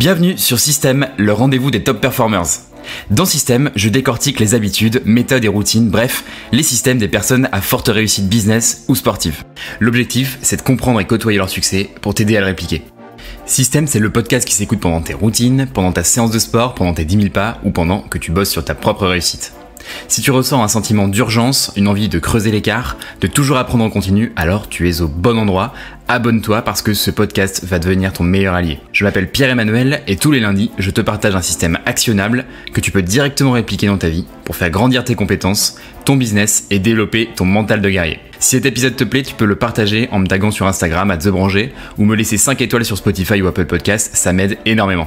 Bienvenue sur Système, le rendez-vous des top performers. Dans Système, je décortique les habitudes, méthodes et routines, bref, les systèmes des personnes à forte réussite business ou sportive. L'objectif, c'est de comprendre et côtoyer leur succès pour t'aider à le répliquer. Système, c'est le podcast qui s'écoute pendant tes routines, pendant ta séance de sport, pendant tes 10 000 pas ou pendant que tu bosses sur ta propre réussite. Si tu ressens un sentiment d'urgence, une envie de creuser l'écart, de toujours apprendre en continu, alors tu es au bon endroit. Abonne-toi parce que ce podcast va devenir ton meilleur allié. Je m'appelle Pierre-Emmanuel et tous les lundis, je te partage un système actionnable que tu peux directement répliquer dans ta vie pour faire grandir tes compétences, ton business et développer ton mental de guerrier. Si cet épisode te plaît, tu peux le partager en me taguant sur Instagram à TheBranger ou me laisser 5 étoiles sur Spotify ou Apple Podcast, ça m'aide énormément.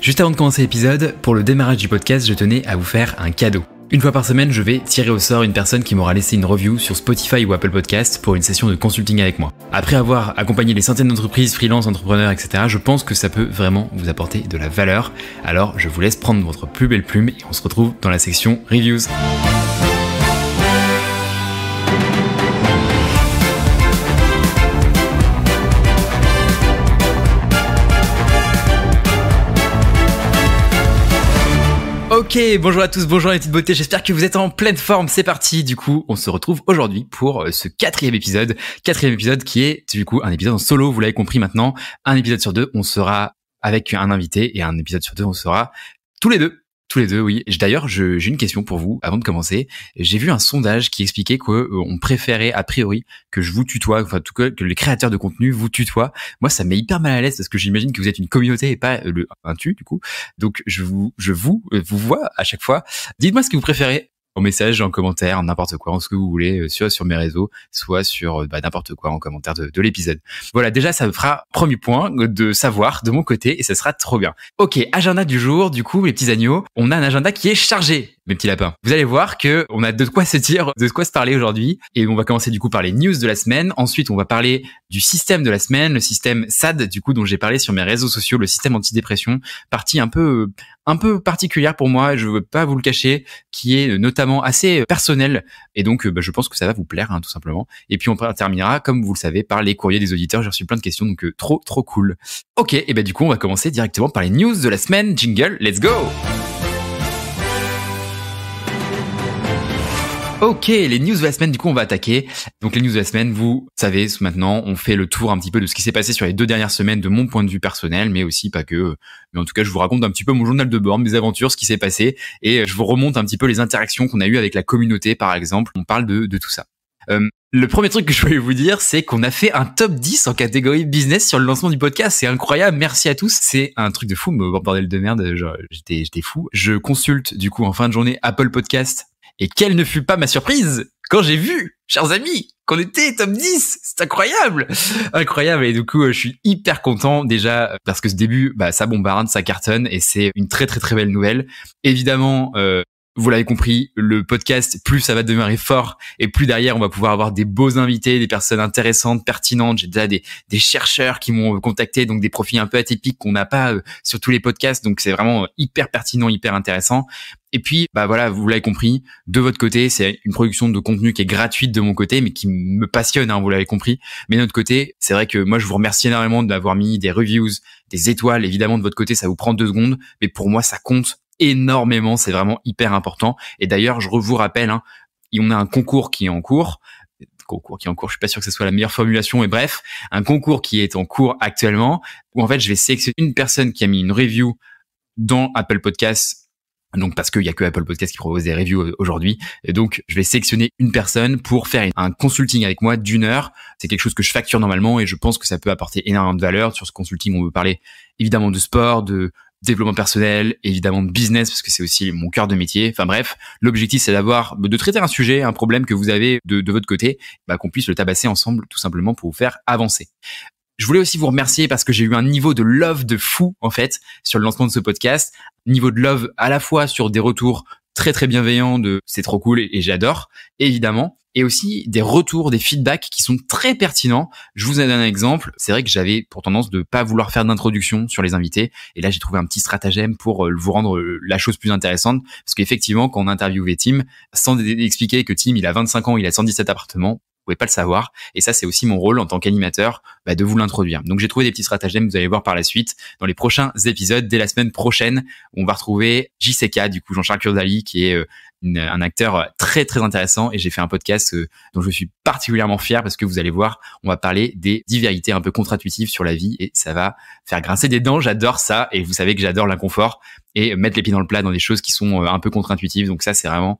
Juste avant de commencer l'épisode, pour le démarrage du podcast, je tenais à vous faire un cadeau. Une fois par semaine, je vais tirer au sort une personne qui m'aura laissé une review sur Spotify ou Apple Podcast pour une session de consulting avec moi. Après avoir accompagné les centaines d'entreprises, freelance, entrepreneurs, etc., je pense que ça peut vraiment vous apporter de la valeur. Alors, je vous laisse prendre votre plus belle plume et on se retrouve dans la section Reviews. Ok, bonjour à tous, bonjour les petites beautés, j'espère que vous êtes en pleine forme, c'est parti. Du coup, on se retrouve aujourd'hui pour euh, ce quatrième épisode. Quatrième épisode qui est du coup un épisode en solo, vous l'avez compris maintenant. Un épisode sur deux, on sera avec un invité et un épisode sur deux, on sera tous les deux. Tous les deux, oui. D'ailleurs, j'ai une question pour vous avant de commencer. J'ai vu un sondage qui expliquait qu'on euh, préférait a priori que je vous tutoie, enfin tout que, que les créateurs de contenu vous tutoient. Moi, ça met hyper mal à l'aise parce que j'imagine que vous êtes une communauté et pas euh, un tu du coup. Donc je vous, je vous, euh, vous vois à chaque fois. Dites-moi ce que vous préférez en message, en commentaire, n'importe quoi, en ce que vous voulez, euh, soit sur mes réseaux, soit sur euh, bah, n'importe quoi en commentaire de, de l'épisode. Voilà, déjà ça me fera premier point de savoir de mon côté et ça sera trop bien. Ok, agenda du jour, du coup, les petits agneaux, on a un agenda qui est chargé mes petits lapins. Vous allez voir que on a de quoi se dire, de quoi se parler aujourd'hui. Et on va commencer du coup par les news de la semaine. Ensuite, on va parler du système de la semaine, le système SAD, du coup, dont j'ai parlé sur mes réseaux sociaux, le système antidépression, partie un peu, un peu particulière pour moi. Je veux pas vous le cacher, qui est notamment assez personnel. Et donc, euh, bah, je pense que ça va vous plaire, hein, tout simplement. Et puis, on terminera, comme vous le savez, par les courriers des auditeurs. J'ai reçu plein de questions, donc euh, trop, trop cool. Ok, et ben bah, du coup, on va commencer directement par les news de la semaine. Jingle, let's go! Ok, les news de la semaine, du coup, on va attaquer. Donc, les news de la semaine, vous savez, maintenant, on fait le tour un petit peu de ce qui s'est passé sur les deux dernières semaines de mon point de vue personnel, mais aussi pas que. Mais en tout cas, je vous raconte un petit peu mon journal de bord, mes aventures, ce qui s'est passé, et je vous remonte un petit peu les interactions qu'on a eues avec la communauté, par exemple. On parle de, de tout ça. Euh, le premier truc que je voulais vous dire, c'est qu'on a fait un top 10 en catégorie business sur le lancement du podcast. C'est incroyable. Merci à tous. C'est un truc de fou, mais bordel de merde. J'étais, j'étais fou. Je consulte, du coup, en fin de journée, Apple Podcast et quelle ne fut pas ma surprise quand j'ai vu, chers amis, qu'on était top 10 C'est incroyable Incroyable Et du coup, euh, je suis hyper content déjà euh, parce que ce début, bah, ça bombarde, ça cartonne et c'est une très très très belle nouvelle. Évidemment, euh, vous l'avez compris, le podcast, plus ça va demeurer fort et plus derrière, on va pouvoir avoir des beaux invités, des personnes intéressantes, pertinentes. J'ai déjà des, chercheurs qui m'ont contacté, donc des profils un peu atypiques qu'on n'a pas euh, sur tous les podcasts. Donc c'est vraiment hyper pertinent, hyper intéressant. Et puis, bah voilà, vous l'avez compris, de votre côté, c'est une production de contenu qui est gratuite de mon côté, mais qui me passionne, hein, vous l'avez compris. Mais de notre côté, c'est vrai que moi, je vous remercie énormément d'avoir mis des reviews, des étoiles. Évidemment, de votre côté, ça vous prend deux secondes, mais pour moi, ça compte énormément, c'est vraiment hyper important. Et d'ailleurs, je vous rappelle, hein, on a un concours qui est en cours concours qui est en cours. Je suis pas sûr que ce soit la meilleure formulation, et bref, un concours qui est en cours actuellement, où en fait, je vais sélectionner une personne qui a mis une review dans Apple Podcasts. Donc parce qu'il y a que Apple Podcasts qui propose des reviews euh, aujourd'hui, et donc je vais sélectionner une personne pour faire un consulting avec moi d'une heure. C'est quelque chose que je facture normalement et je pense que ça peut apporter énormément de valeur. Sur ce consulting, on peut parler évidemment de sport, de développement personnel, évidemment business, parce que c'est aussi mon cœur de métier. Enfin bref, l'objectif c'est d'avoir, de traiter un sujet, un problème que vous avez de, de votre côté, bah, qu'on puisse le tabasser ensemble tout simplement pour vous faire avancer. Je voulais aussi vous remercier parce que j'ai eu un niveau de love de fou en fait sur le lancement de ce podcast, niveau de love à la fois sur des retours très très bienveillant de c'est trop cool et, j'adore évidemment et aussi des retours, des feedbacks qui sont très pertinents. Je vous ai donné un exemple. C'est vrai que j'avais pour tendance de pas vouloir faire d'introduction sur les invités. Et là, j'ai trouvé un petit stratagème pour euh, vous rendre euh, la chose plus intéressante. Parce qu'effectivement, quand on interviewait Tim, sans expliquer que Tim, il a 25 ans, il a 117 appartements, pouvez pas le savoir. Et ça, c'est aussi mon rôle en tant qu'animateur bah, de vous l'introduire. Donc j'ai trouvé des petits stratagèmes, vous allez voir par la suite dans les prochains épisodes, dès la semaine prochaine, on va retrouver JCK, du coup Jean-Charles Curdali, qui est euh, un acteur euh, très très intéressant et j'ai fait un podcast euh, dont je suis particulièrement fier parce que vous allez voir, on va parler des diversités un peu contre-intuitives sur la vie et ça va faire grincer des dents. J'adore ça et vous savez que j'adore l'inconfort et mettre les pieds dans le plat dans des choses qui sont un peu contre-intuitives. Donc ça, c'est vraiment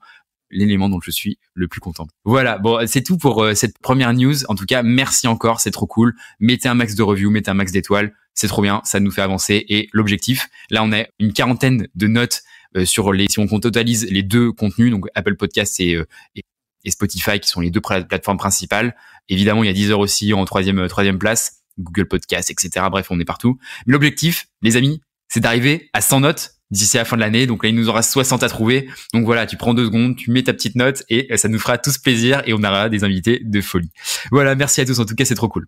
l'élément dont je suis le plus content. Voilà, bon, c'est tout pour euh, cette première news. En tout cas, merci encore, c'est trop cool. Mettez un max de reviews, mettez un max d'étoiles, c'est trop bien, ça nous fait avancer. Et l'objectif, là, on a une quarantaine de notes euh, sur les, si on totalise les deux contenus, donc Apple Podcast euh, et, Spotify, qui sont les deux plateformes principales. Évidemment, il y a Deezer aussi en troisième, troisième place, Google Podcast, etc. Bref, on est partout. L'objectif, les amis, c'est d'arriver à 100 notes d'ici la fin de l'année. Donc là, il nous aura 60 à trouver. Donc voilà, tu prends deux secondes, tu mets ta petite note et ça nous fera tous plaisir et on aura des invités de folie. Voilà, merci à tous. En tout cas, c'est trop cool.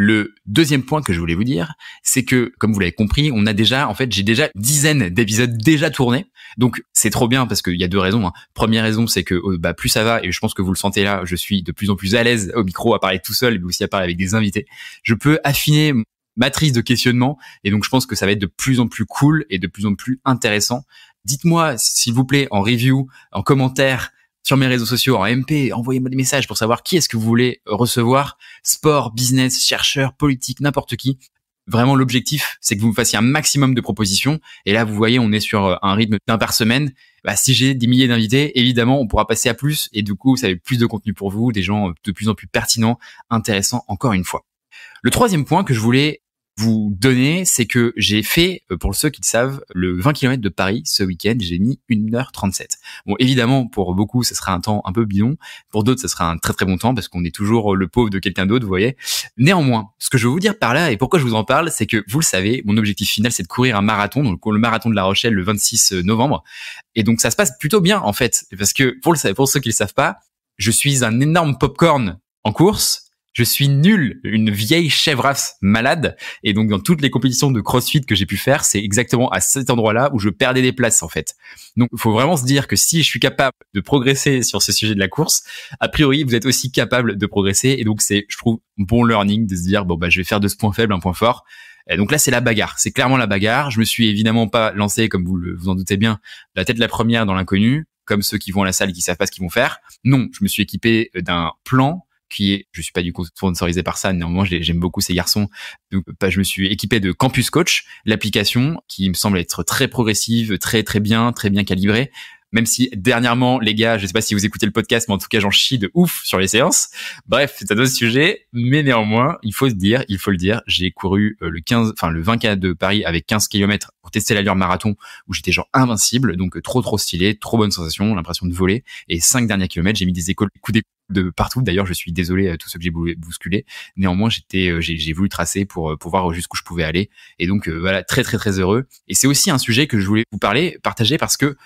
Le deuxième point que je voulais vous dire, c'est que, comme vous l'avez compris, on a déjà, en fait, j'ai déjà dizaines d'épisodes déjà tournés. Donc, c'est trop bien parce qu'il y a deux raisons. Hein. Première raison, c'est que euh, bah, plus ça va, et je pense que vous le sentez là, je suis de plus en plus à l'aise au micro, à parler tout seul, et aussi à parler avec des invités. Je peux affiner matrice de questionnement. Et donc, je pense que ça va être de plus en plus cool et de plus en plus intéressant. Dites-moi, s'il vous plaît, en review, en commentaire, sur mes réseaux sociaux, en MP, envoyez-moi des messages pour savoir qui est-ce que vous voulez recevoir. Sport, business, chercheur, politique, n'importe qui. Vraiment, l'objectif, c'est que vous me fassiez un maximum de propositions. Et là, vous voyez, on est sur euh, un rythme d'un par semaine. Bah, si j'ai des milliers d'invités, évidemment, on pourra passer à plus. Et du coup, ça avez plus de contenu pour vous, des gens euh, de plus en plus pertinents, intéressants, encore une fois. Le troisième point que je voulais vous donner, c'est que j'ai fait, euh, pour ceux qui le savent, le 20 km de Paris ce week-end, j'ai mis 1h37. Bon, évidemment, pour beaucoup, ce sera un temps un peu bidon. Pour d'autres, ce sera un très très bon temps parce qu'on est toujours euh, le pauvre de quelqu'un d'autre, vous voyez. Néanmoins, ce que je veux vous dire par là et pourquoi je vous en parle, c'est que vous le savez, mon objectif final, c'est de courir un marathon, donc le marathon de La Rochelle le 26 euh, novembre. Et donc, ça se passe plutôt bien, en fait, parce que pour, le, pour ceux qui le savent pas, je suis un énorme popcorn en course je suis nul, une vieille chèvrasse malade. Et donc dans toutes les compétitions de CrossFit que j'ai pu faire, c'est exactement à cet endroit-là où je perdais des places en fait. Donc il faut vraiment se dire que si je suis capable de progresser sur ce sujet de la course, a priori vous êtes aussi capable de progresser. Et donc c'est, je trouve, bon learning de se dire bon bah je vais faire de ce point faible un point fort. Et donc là, c'est la bagarre. C'est clairement la bagarre. Je me suis évidemment pas lancé, comme vous vous en doutez bien, la tête la première dans l'inconnu, comme ceux qui vont à la salle et qui savent pas ce qu'ils vont faire. Non, je me suis équipé euh, d'un plan qui est, je suis pas du coup sponsorisé par ça, néanmoins j'aime beaucoup ces garçons. Donc, bah, je me suis équipé de Campus Coach, l'application qui me semble être très progressive, très très bien, très bien calibrée. Même si dernièrement, les gars, je sais pas si vous écoutez le podcast, mais en tout cas, j'en chie de ouf sur les séances. Bref, c'est un autre sujet, mais néanmoins, il faut se dire, il faut le dire, j'ai couru euh, le 15, enfin le 24 de Paris avec 15 km pour tester l'allure marathon où j'étais genre invincible, donc euh, trop trop stylé, trop bonne sensation, l'impression de voler. Et cinq derniers kilomètres, j'ai mis des écoles coups d'écoute de partout. D'ailleurs, je suis désolé à euh, tout ce que j'ai bousculé. Néanmoins, j'étais, euh, j'ai voulu tracer pour, euh, pour voir jusqu'où je pouvais aller. Et donc, voilà, très, très, très heureux. Et c'est aussi un sujet que je voulais vous parler, partager parce que,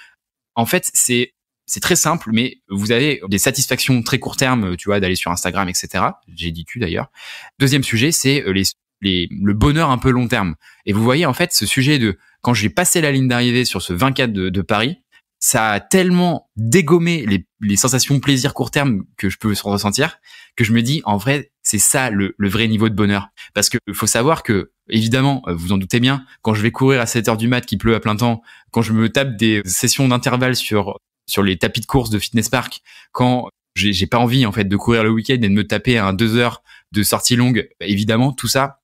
en fait, c'est, c'est très simple, mais vous avez des satisfactions très court terme, tu vois, d'aller sur Instagram, etc. J'ai dit tu d'ailleurs. Deuxième sujet, c'est les, les, le bonheur un peu long terme. Et vous voyez, en fait, ce sujet de quand j'ai passé la ligne d'arrivée sur ce 24 de, de Paris, ça a tellement dégommé les, sensations de plaisir court terme que je peux ressentir que je me dis en vrai c'est ça le, vrai niveau de bonheur parce que faut savoir que évidemment euh, vous en doutez bien quand je vais courir à 7 heures du mat qui pleut à plein temps quand je me tape des sessions d'intervalle sur sur les tapis de course de fitness park quand j'ai pas envie en fait de courir le week-end et de me taper un deux heures de sortie longue bah, évidemment tout ça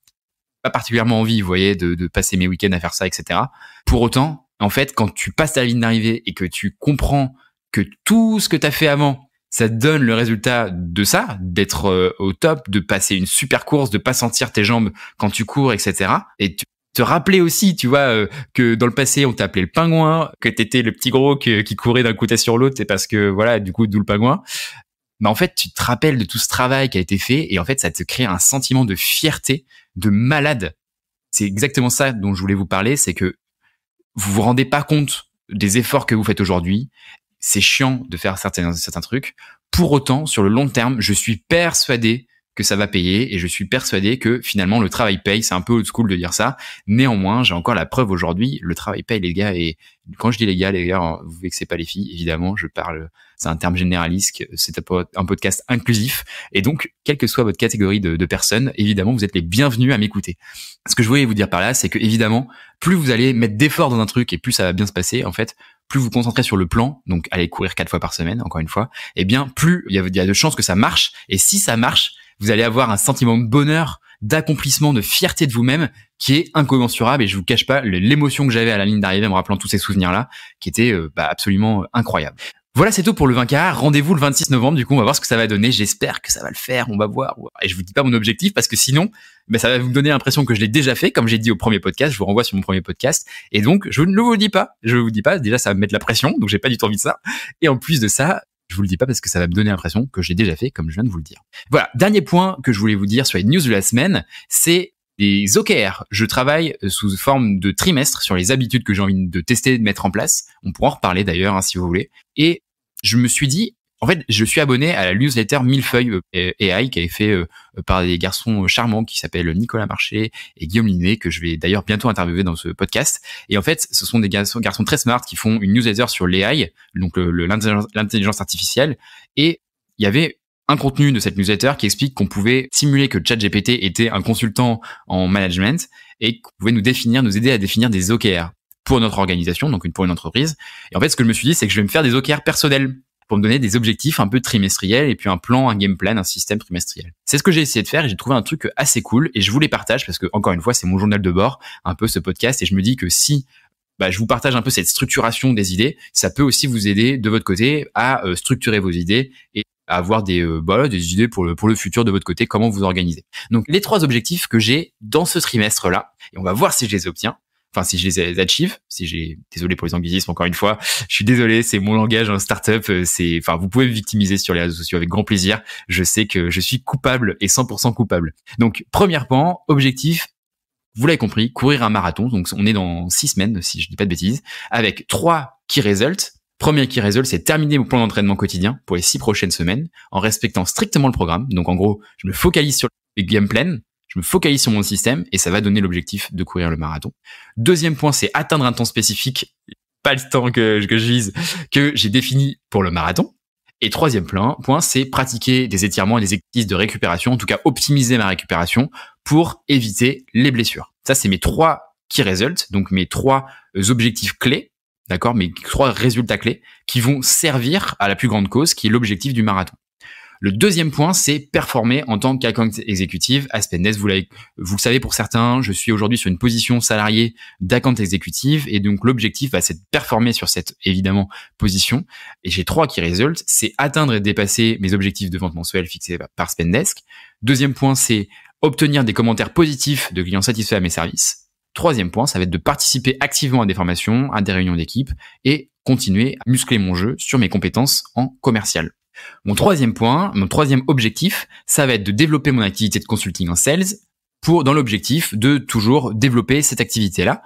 pas particulièrement envie vous voyez de, de passer mes week-ends à faire ça etc pour autant en fait, quand tu passes ta ligne d'arrivée et que tu comprends que tout ce que tu as fait avant, ça donne le résultat de ça, d'être euh, au top, de passer une super course, de pas sentir tes jambes quand tu cours, etc. Et te rappeler aussi, tu vois, euh, que dans le passé, on t'appelait le pingouin, que t'étais le petit gros qui courait d'un côté sur l'autre, c'est parce que, voilà, du coup, d'où le pingouin. Mais en fait, tu te rappelles de tout ce travail qui a été fait, et en fait, ça te crée un sentiment de fierté, de malade. C'est exactement ça dont je voulais vous parler, c'est que vous vous rendez pas compte des efforts que vous faites aujourd'hui. C'est chiant de faire certains, certains trucs. Pour autant, sur le long terme, je suis persuadé que ça va payer et je suis persuadé que finalement le travail paye. C'est un peu old school de dire ça. Néanmoins, j'ai encore la preuve aujourd'hui, le travail paye les gars et quand je dis les gars, les gars, vous voyez que c'est pas les filles, évidemment, je parle, c'est un terme généraliste, c'est un podcast inclusif. Et donc, quelle que soit votre catégorie de, personnes, évidemment, vous êtes les bienvenus à m'écouter. Ce que je voulais vous dire par là, c'est que évidemment, plus vous allez mettre d'efforts dans un truc et plus ça va bien se passer, en fait, plus vous, concentrez sur le plan, donc allez courir quatre fois par semaine, encore une fois, et eh bien, plus il y y a de chances que ça marche. Et si ça marche, vous allez avoir un sentiment de bonheur, d'accomplissement, de fierté de vous-même qui est incommensurable. Et je vous cache pas l'émotion que j'avais à la ligne d'arrivée en me rappelant tous ces souvenirs-là, qui étaient euh, bah, absolument euh, incroyables. Voilà, c'est tout pour le 20 Rendez-vous le 26 novembre. Du coup, on va voir ce que ça va donner. J'espère que ça va le faire. On va voir. Et je vous dis pas mon objectif parce que sinon, ben, ça va vous donner l'impression que je l'ai déjà fait. Comme j'ai dit au premier podcast, je vous renvoie sur mon premier podcast. Et donc, je ne vous dis pas. Je vous dis pas. Déjà, ça va me mettre la pression. Donc, j'ai pas du tout envie de ça. Et en plus de ça, je vous le dis pas parce que ça va me donner l'impression que j'ai déjà fait, comme je viens de vous le dire. Voilà, dernier point que je voulais vous dire sur les news de la semaine, c'est les OKR. Je travaille euh, sous forme de trimestre sur les habitudes que j'ai envie de tester, de mettre en place. On pourra en reparler d'ailleurs hein, si vous voulez. Et je me suis dit, en fait, je suis abonné à la newsletter Millefeuille euh, AI qui est fait euh, par des garçons euh, charmants qui s'appellent Nicolas Marché et Guillaume Liné, que je vais d'ailleurs bientôt interviewer dans ce podcast. Et en fait, ce sont des garçons, très smart qui font une newsletter sur l'AI, donc l'intelligence artificielle. Et il y avait un contenu de cette newsletter qui explique qu'on pouvait simuler que ChatGPT était un consultant en management et qu'on pouvait nous définir, nous aider à définir des OKR pour notre organisation, donc une, pour une entreprise. Et en fait, ce que je me suis dit, c'est que je vais me faire des OKR personnels pour me donner des objectifs un peu trimestriels et puis un plan, un game plan, un système trimestriel. C'est ce que j'ai essayé de faire et j'ai trouvé un truc assez cool et je vous les partage parce que encore une fois, c'est mon journal de bord, un peu ce podcast et je me dis que si bah, je vous partage un peu cette structuration des idées, ça peut aussi vous aider de votre côté à euh, structurer vos idées et à avoir des, euh, bah, des idées pour le, pour le futur de votre côté, comment vous organiser. Donc les trois objectifs que j'ai dans ce trimestre-là, et on va voir si je les obtiens, enfin si je les achieve, si j'ai désolé pour les anglicismes encore une fois, je suis désolé, c'est mon langage en startup, euh, c'est enfin vous pouvez me victimiser sur les réseaux sociaux avec grand plaisir, je sais que je suis coupable et 100% coupable. Donc premier point, objectif vous l'avez compris, courir un marathon. Donc, on est dans six semaines, si je ne dis pas de bêtises, avec trois qui résultent. Premier qui result, c'est terminer mon plan d'entraînement quotidien pour les six prochaines semaines en respectant strictement le programme. Donc, en gros, je me focalise sur le game plan je me focalise sur mon système et ça va donner l'objectif de courir le marathon. Deuxième point, c'est atteindre un temps spécifique, pas le temps que, je vise, que j'ai défini pour le marathon. Et troisième point, c'est pratiquer des étirements et des exercices de récupération, en tout cas optimiser ma récupération pour éviter les blessures. Ça, c'est mes trois key results, donc mes trois euh, objectifs clés, d'accord, mes trois résultats clés qui vont servir à la plus grande cause, qui est l'objectif du marathon. Le deuxième point, c'est performer en tant qu'account exécutive. à vous, vous le savez pour certains, je suis aujourd'hui sur une position salariée d'account exécutive et donc l'objectif va bah, c'est de performer sur cette évidemment position. Et j'ai trois qui résultent, c'est atteindre et dépasser mes objectifs de vente mensuelle fixés par Spendesk. Deuxième point, c'est obtenir des commentaires positifs de clients satisfaits à mes services. Troisième point, ça va être de participer activement à des formations, à des réunions d'équipe et continuer à muscler mon jeu sur mes compétences en commercial. Mon troisième point, mon troisième objectif, ça va être de développer mon activité de consulting en sales pour, dans l'objectif de toujours développer cette activité-là.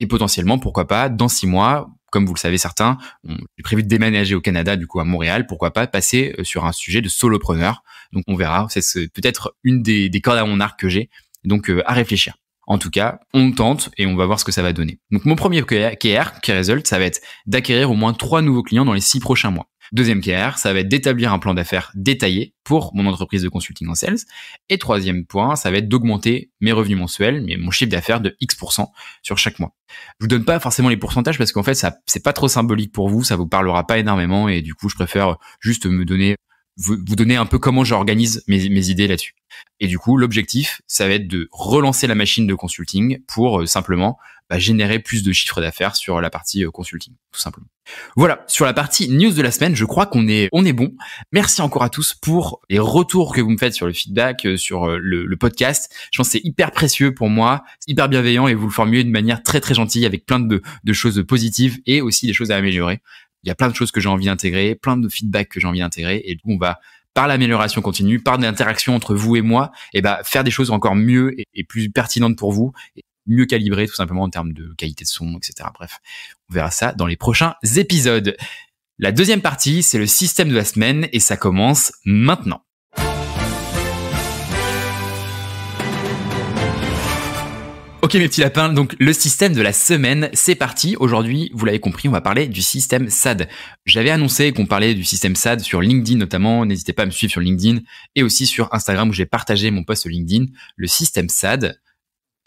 Et potentiellement, pourquoi pas, dans six mois, comme vous le savez certains, j'ai prévu de déménager au Canada, du coup à Montréal, pourquoi pas passer euh, sur un sujet de solopreneur. Donc on verra, c'est peut-être une des, cordes à mon arc que j'ai, donc euh, à réfléchir. En tout cas, on tente et on va voir ce que ça va donner. Donc mon premier KR, KR Result, ça va être d'acquérir au moins trois nouveaux clients dans les six prochains mois. Deuxième tiers ça va être d'établir un plan d'affaires détaillé pour mon entreprise de consulting en sales. Et troisième point, ça va être d'augmenter mes revenus mensuels, mais mon chiffre d'affaires de X% sur chaque mois. Je vous donne pas forcément les pourcentages parce qu'en fait, ça, c'est pas trop symbolique pour vous, ça vous parlera pas énormément et du coup, je préfère juste me donner vous, donner un peu comment j'organise mes, mes idées là-dessus. Et du coup, l'objectif, ça va être de relancer la machine de consulting pour euh, simplement bah, générer plus de chiffre d'affaires sur la partie euh, consulting, tout simplement. Voilà, sur la partie news de la semaine, je crois qu'on est on est bon. Merci encore à tous pour les retours que vous me faites sur le feedback, euh, sur euh, le, podcast. Je pense que c'est hyper précieux pour moi, hyper bienveillant et vous le formulez de manière très très gentille avec plein de, choses positives et aussi des choses à améliorer. Il y a plein de choses que j'ai envie d'intégrer, plein de feedback que j'ai envie d'intégrer et du coup on va par l'amélioration continue, par l'interaction entre vous et moi, et eh bah, ben, faire des choses encore mieux et, plus pertinentes pour vous, et mieux calibré tout simplement en termes de qualité de son, etc. Bref, on verra ça dans les prochains épisodes. La deuxième partie, c'est le système de la semaine et ça commence maintenant. Ok mes petits lapins, donc le système de la semaine, c'est parti. Aujourd'hui, vous l'avez compris, on va parler du système SAD. J'avais annoncé qu'on parlait du système SAD sur LinkedIn notamment, n'hésitez pas à me suivre sur LinkedIn et aussi sur Instagram où j'ai partagé mon post LinkedIn. Le système SAD,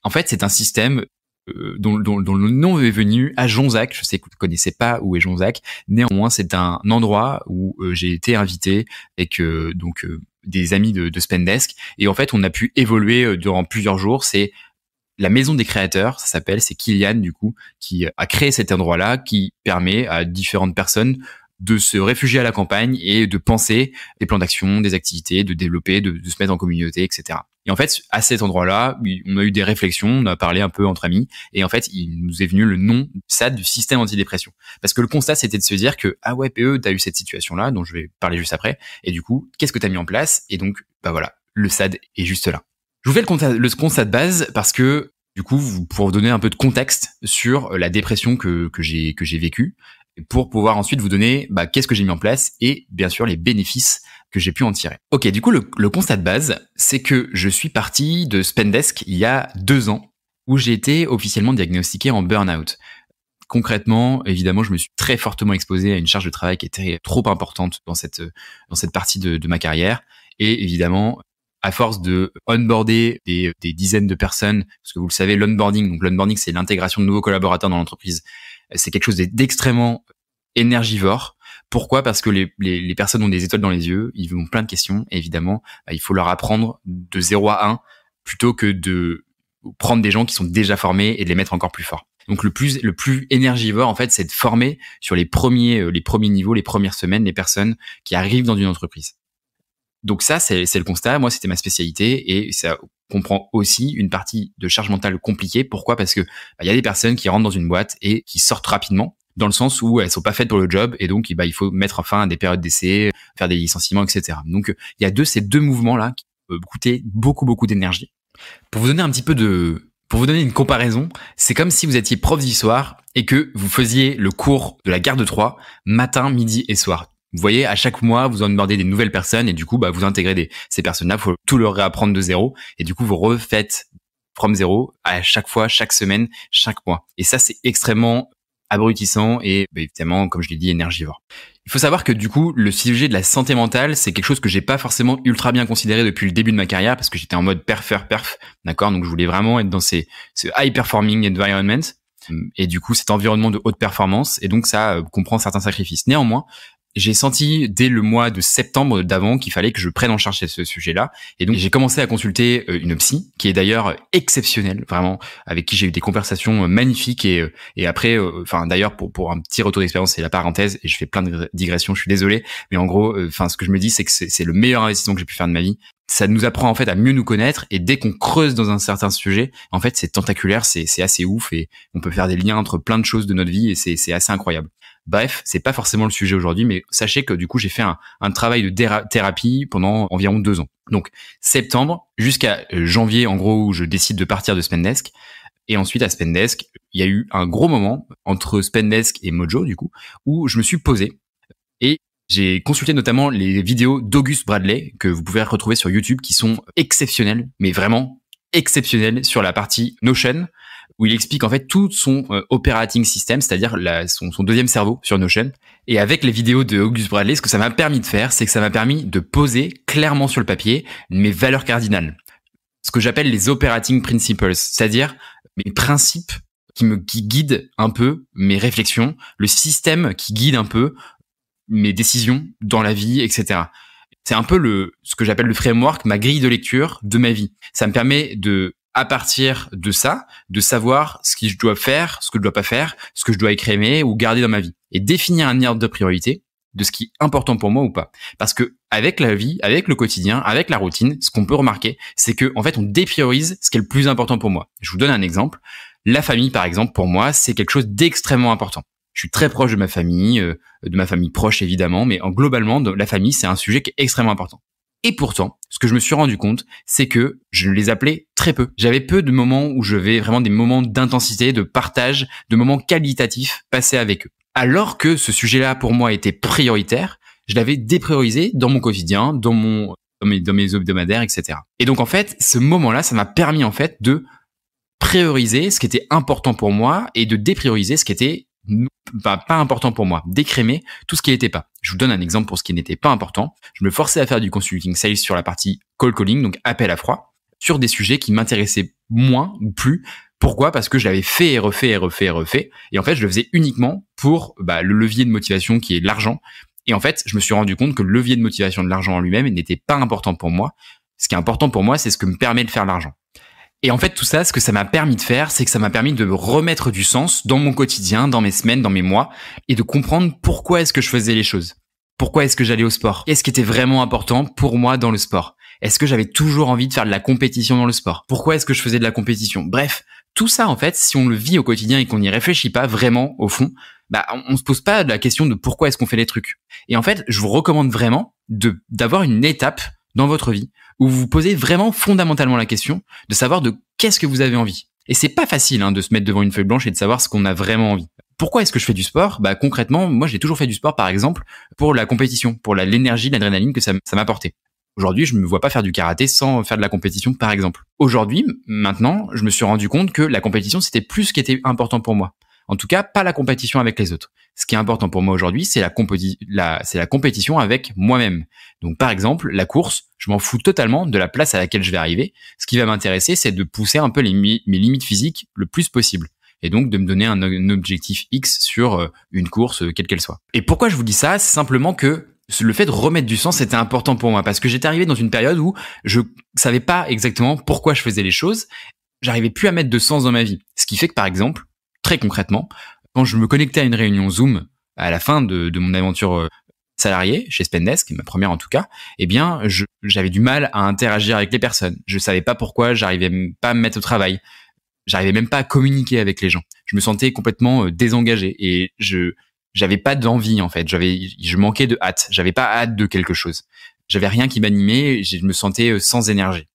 en fait, c'est un système euh, dont, le nom est venu à Jonzac. Je sais que vous ne connaissez pas où est Jonzac. Néanmoins, c'est un endroit où euh, j'ai été invité et que donc euh, des amis de, Spendesk. Et en fait, on a pu évoluer durant plusieurs jours. C'est la maison des créateurs, ça s'appelle. C'est Kylian du coup qui a créé cet endroit-là, qui permet à différentes personnes de se réfugier à la campagne et de penser des plans d'action, des activités, de développer, de, de se mettre en communauté, etc. Et en fait, à cet endroit-là, on a eu des réflexions, on a parlé un peu entre amis, et en fait, il nous est venu le nom SAD, du système antidépression. Parce que le constat, c'était de se dire que ah ouais, PE, t'as eu cette situation-là, dont je vais parler juste après, et du coup, qu'est-ce que t'as mis en place Et donc, bah voilà, le SAD est juste là. Je vous fais le constat, le constat de base parce que du coup, vous, pour vous donner un peu de contexte sur la dépression que, j'ai que j'ai vécue, pour pouvoir ensuite vous donner bah, qu'est-ce que j'ai mis en place et bien sûr les bénéfices que j'ai pu en tirer. Ok, du coup, le, constat de base, c'est que je suis parti de Spendesk il y a deux ans où j'ai été officiellement diagnostiqué en burn-out. Concrètement, évidemment, je me suis très fortement exposé à une charge de travail qui était trop importante dans cette, dans cette partie de, ma carrière. Et évidemment, à force de onboarder des, des dizaines de personnes, parce que vous le savez, l'onboarding, donc l'onboarding, c'est l'intégration de nouveaux collaborateurs dans l'entreprise c'est quelque chose d'extrêmement énergivore. Pourquoi Parce que les, les, personnes ont des étoiles dans les yeux, ils ont plein de questions, évidemment, bah, il faut leur apprendre de 0 à 1 plutôt que de prendre des gens qui sont déjà formés et de les mettre encore plus forts. Donc le plus le plus énergivore en fait, c'est de former sur les premiers euh, les premiers niveaux, les premières semaines, les personnes qui arrivent dans une entreprise. Donc ça, c'est le constat. Moi, c'était ma spécialité et ça comprend aussi une partie de charge mentale compliquée. Pourquoi Parce que bah, il y a des personnes qui rentrent dans une boîte et qui sortent rapidement dans le sens où elles sont pas faites pour le job et donc bah, il faut mettre fin à des périodes d'essai, faire des licenciements, etc. Donc il y a deux ces deux mouvements là qui peuvent coûter beaucoup beaucoup d'énergie. Pour vous donner un petit peu de pour vous donner une comparaison, c'est comme si vous étiez prof d'histoire et que vous faisiez le cours de la guerre de Troie matin, midi et soir vous voyez, à chaque mois, vous en demandez des nouvelles personnes et du coup, bah, vous intégrez des, ces personnes-là, faut tout leur réapprendre de zéro et du coup, vous refaites from zéro à chaque fois, chaque semaine, chaque mois. Et ça, c'est extrêmement abrutissant et bah, évidemment, comme je l'ai dit, énergivore. Il faut savoir que du coup, le sujet de la santé mentale, c'est quelque chose que j'ai pas forcément ultra bien considéré depuis le début de ma carrière parce que j'étais en mode perf, perf, perf, d'accord. Donc, je voulais vraiment être dans ces, ce high performing environment et du coup, cet environnement de haute performance et donc ça euh, comprend certains sacrifices. Néanmoins, j'ai senti dès le mois de septembre d'avant qu'il fallait que je prenne en charge ce sujet-là. Et donc, j'ai commencé à consulter euh, une psy, qui est d'ailleurs exceptionnelle, vraiment, avec qui j'ai eu des conversations euh, magnifiques. Et, euh, et après, enfin, d'ailleurs, pour, pour un petit retour d'expérience, c'est la parenthèse, et je fais plein de digressions, je suis désolé. Mais en gros, enfin, ce que je me dis, c'est que c'est le meilleur investissement que j'ai pu faire de ma vie. Ça nous apprend, en fait, à mieux nous connaître. Et dès qu'on creuse dans un certain sujet, en fait, c'est tentaculaire, c'est assez ouf. Et on peut faire des liens entre plein de choses de notre vie. Et c'est assez incroyable. Bref, c'est pas forcément le sujet aujourd'hui, mais sachez que du coup, j'ai fait un, travail de thérapie pendant environ deux ans. Donc, septembre jusqu'à euh, janvier, en gros, où je décide de partir de Spendesk. Et ensuite, à Spendesk, il y a eu un gros moment entre Spendesk et Mojo, du coup, où je me suis posé et j'ai consulté notamment les vidéos d'Auguste Bradley que vous pouvez retrouver sur YouTube qui sont exceptionnelles, mais vraiment exceptionnelles sur la partie Notion, il explique en fait tout son euh, operating system, c'est-à-dire son, deuxième cerveau sur Notion. Et avec les vidéos de August Bradley, ce que ça m'a permis de faire, c'est que ça m'a permis de poser clairement sur le papier mes valeurs cardinales, ce que j'appelle les operating principles, c'est-à-dire mes principes qui me guide guident un peu mes réflexions, le système qui guide un peu mes décisions dans la vie, etc. C'est un peu le ce que j'appelle le framework, ma grille de lecture de ma vie. Ça me permet de à partir de ça, de savoir ce que je dois faire, ce que je dois pas faire, ce que je dois écrémer ou garder dans ma vie. Et définir un ordre de priorité de ce qui est important pour moi ou pas. Parce que avec la vie, avec le quotidien, avec la routine, ce qu'on peut remarquer, c'est que en fait, on dépriorise ce qui est le plus important pour moi. Je vous donne un exemple. La famille, par exemple, pour moi, c'est quelque chose d'extrêmement important. Je suis très proche de ma famille, euh, de ma famille proche évidemment, mais en globalement, la famille, c'est un sujet qui est extrêmement important. Et pourtant, ce que je me suis rendu compte, c'est que je les appelais très peu. J'avais peu de moments où je vais vraiment des moments d'intensité, de partage, de moments qualitatifs passés avec eux. Alors que ce sujet-là, pour moi, était prioritaire, je l'avais dépriorisé dans mon quotidien, dans mon, dans mes, dans hebdomadaires, etc. Et donc, en fait, ce moment-là, ça m'a permis, en fait, de prioriser ce qui était important pour moi et de déprioriser ce qui était pas important pour moi, décrémer tout ce qui n'était pas. Je vous donne un exemple pour ce qui n'était pas important. Je me forçais à faire du consulting sales sur la partie call calling, donc appel à froid, sur des sujets qui m'intéressaient moins ou plus. Pourquoi Parce que je l'avais fait et refait et refait et refait. Et en fait, je le faisais uniquement pour bah, le levier de motivation qui est l'argent. Et en fait, je me suis rendu compte que le levier de motivation de l'argent en lui-même n'était pas important pour moi. Ce qui est important pour moi, c'est ce que me permet de faire l'argent. Et en fait, tout ça, ce que ça m'a permis de faire, c'est que ça m'a permis de remettre du sens dans mon quotidien, dans mes semaines, dans mes mois, et de comprendre pourquoi est-ce que je faisais les choses. Pourquoi est-ce que j'allais au sport Qu'est-ce qui était vraiment important pour moi dans le sport Est-ce que j'avais toujours envie de faire de la compétition dans le sport Pourquoi est-ce que je faisais de la compétition Bref, tout ça, en fait, si on le vit au quotidien et qu'on n'y réfléchit pas vraiment, au fond, bah, on se pose pas la question de pourquoi est-ce qu'on fait les trucs. Et en fait, je vous recommande vraiment de, d'avoir une étape dans votre vie où vous vous posez vraiment fondamentalement la question de savoir de qu'est-ce que vous avez envie. Et c'est pas facile hein, de se mettre devant une feuille blanche et de savoir ce qu'on a vraiment envie. Pourquoi est-ce que je fais du sport Bah concrètement, moi j'ai toujours fait du sport par exemple pour la compétition, pour l'énergie, l'adrénaline que ça m'apportait. Aujourd'hui, je me vois pas faire du karaté sans faire de la compétition, par exemple. Aujourd'hui, maintenant, je me suis rendu compte que la compétition, c'était plus ce qui était important pour moi. En tout cas, pas la compétition avec les autres. Ce qui est important pour moi aujourd'hui, c'est la, compétition avec moi-même. Donc, par exemple, la course, je m'en fous totalement de la place à laquelle je vais arriver. Ce qui va m'intéresser, c'est de pousser un peu mes limites physiques le plus possible. Et donc, de me donner un, objectif X sur euh, une course, euh, quelle qu'elle soit. Et pourquoi je vous dis ça? C'est Simplement que le fait de remettre du sens c'était important pour moi parce que j'étais arrivé dans une période où je savais pas exactement pourquoi je faisais les choses j'arrivais plus à mettre de sens dans ma vie ce qui fait que par exemple Très concrètement, quand je me connectais à une réunion Zoom à la fin de, mon aventure euh, salariée chez Spendesk, ma première en tout cas, eh bien, j'avais du mal à interagir avec les personnes. Je savais pas pourquoi, j'arrivais pas à me mettre au travail. J'arrivais même pas à communiquer avec les gens. Je me sentais complètement euh, désengagé et je j'avais pas d'envie en fait. J'avais je manquais de hâte. J'avais pas hâte de quelque chose. J'avais rien qui m'animait. Je me sentais euh, sans énergie.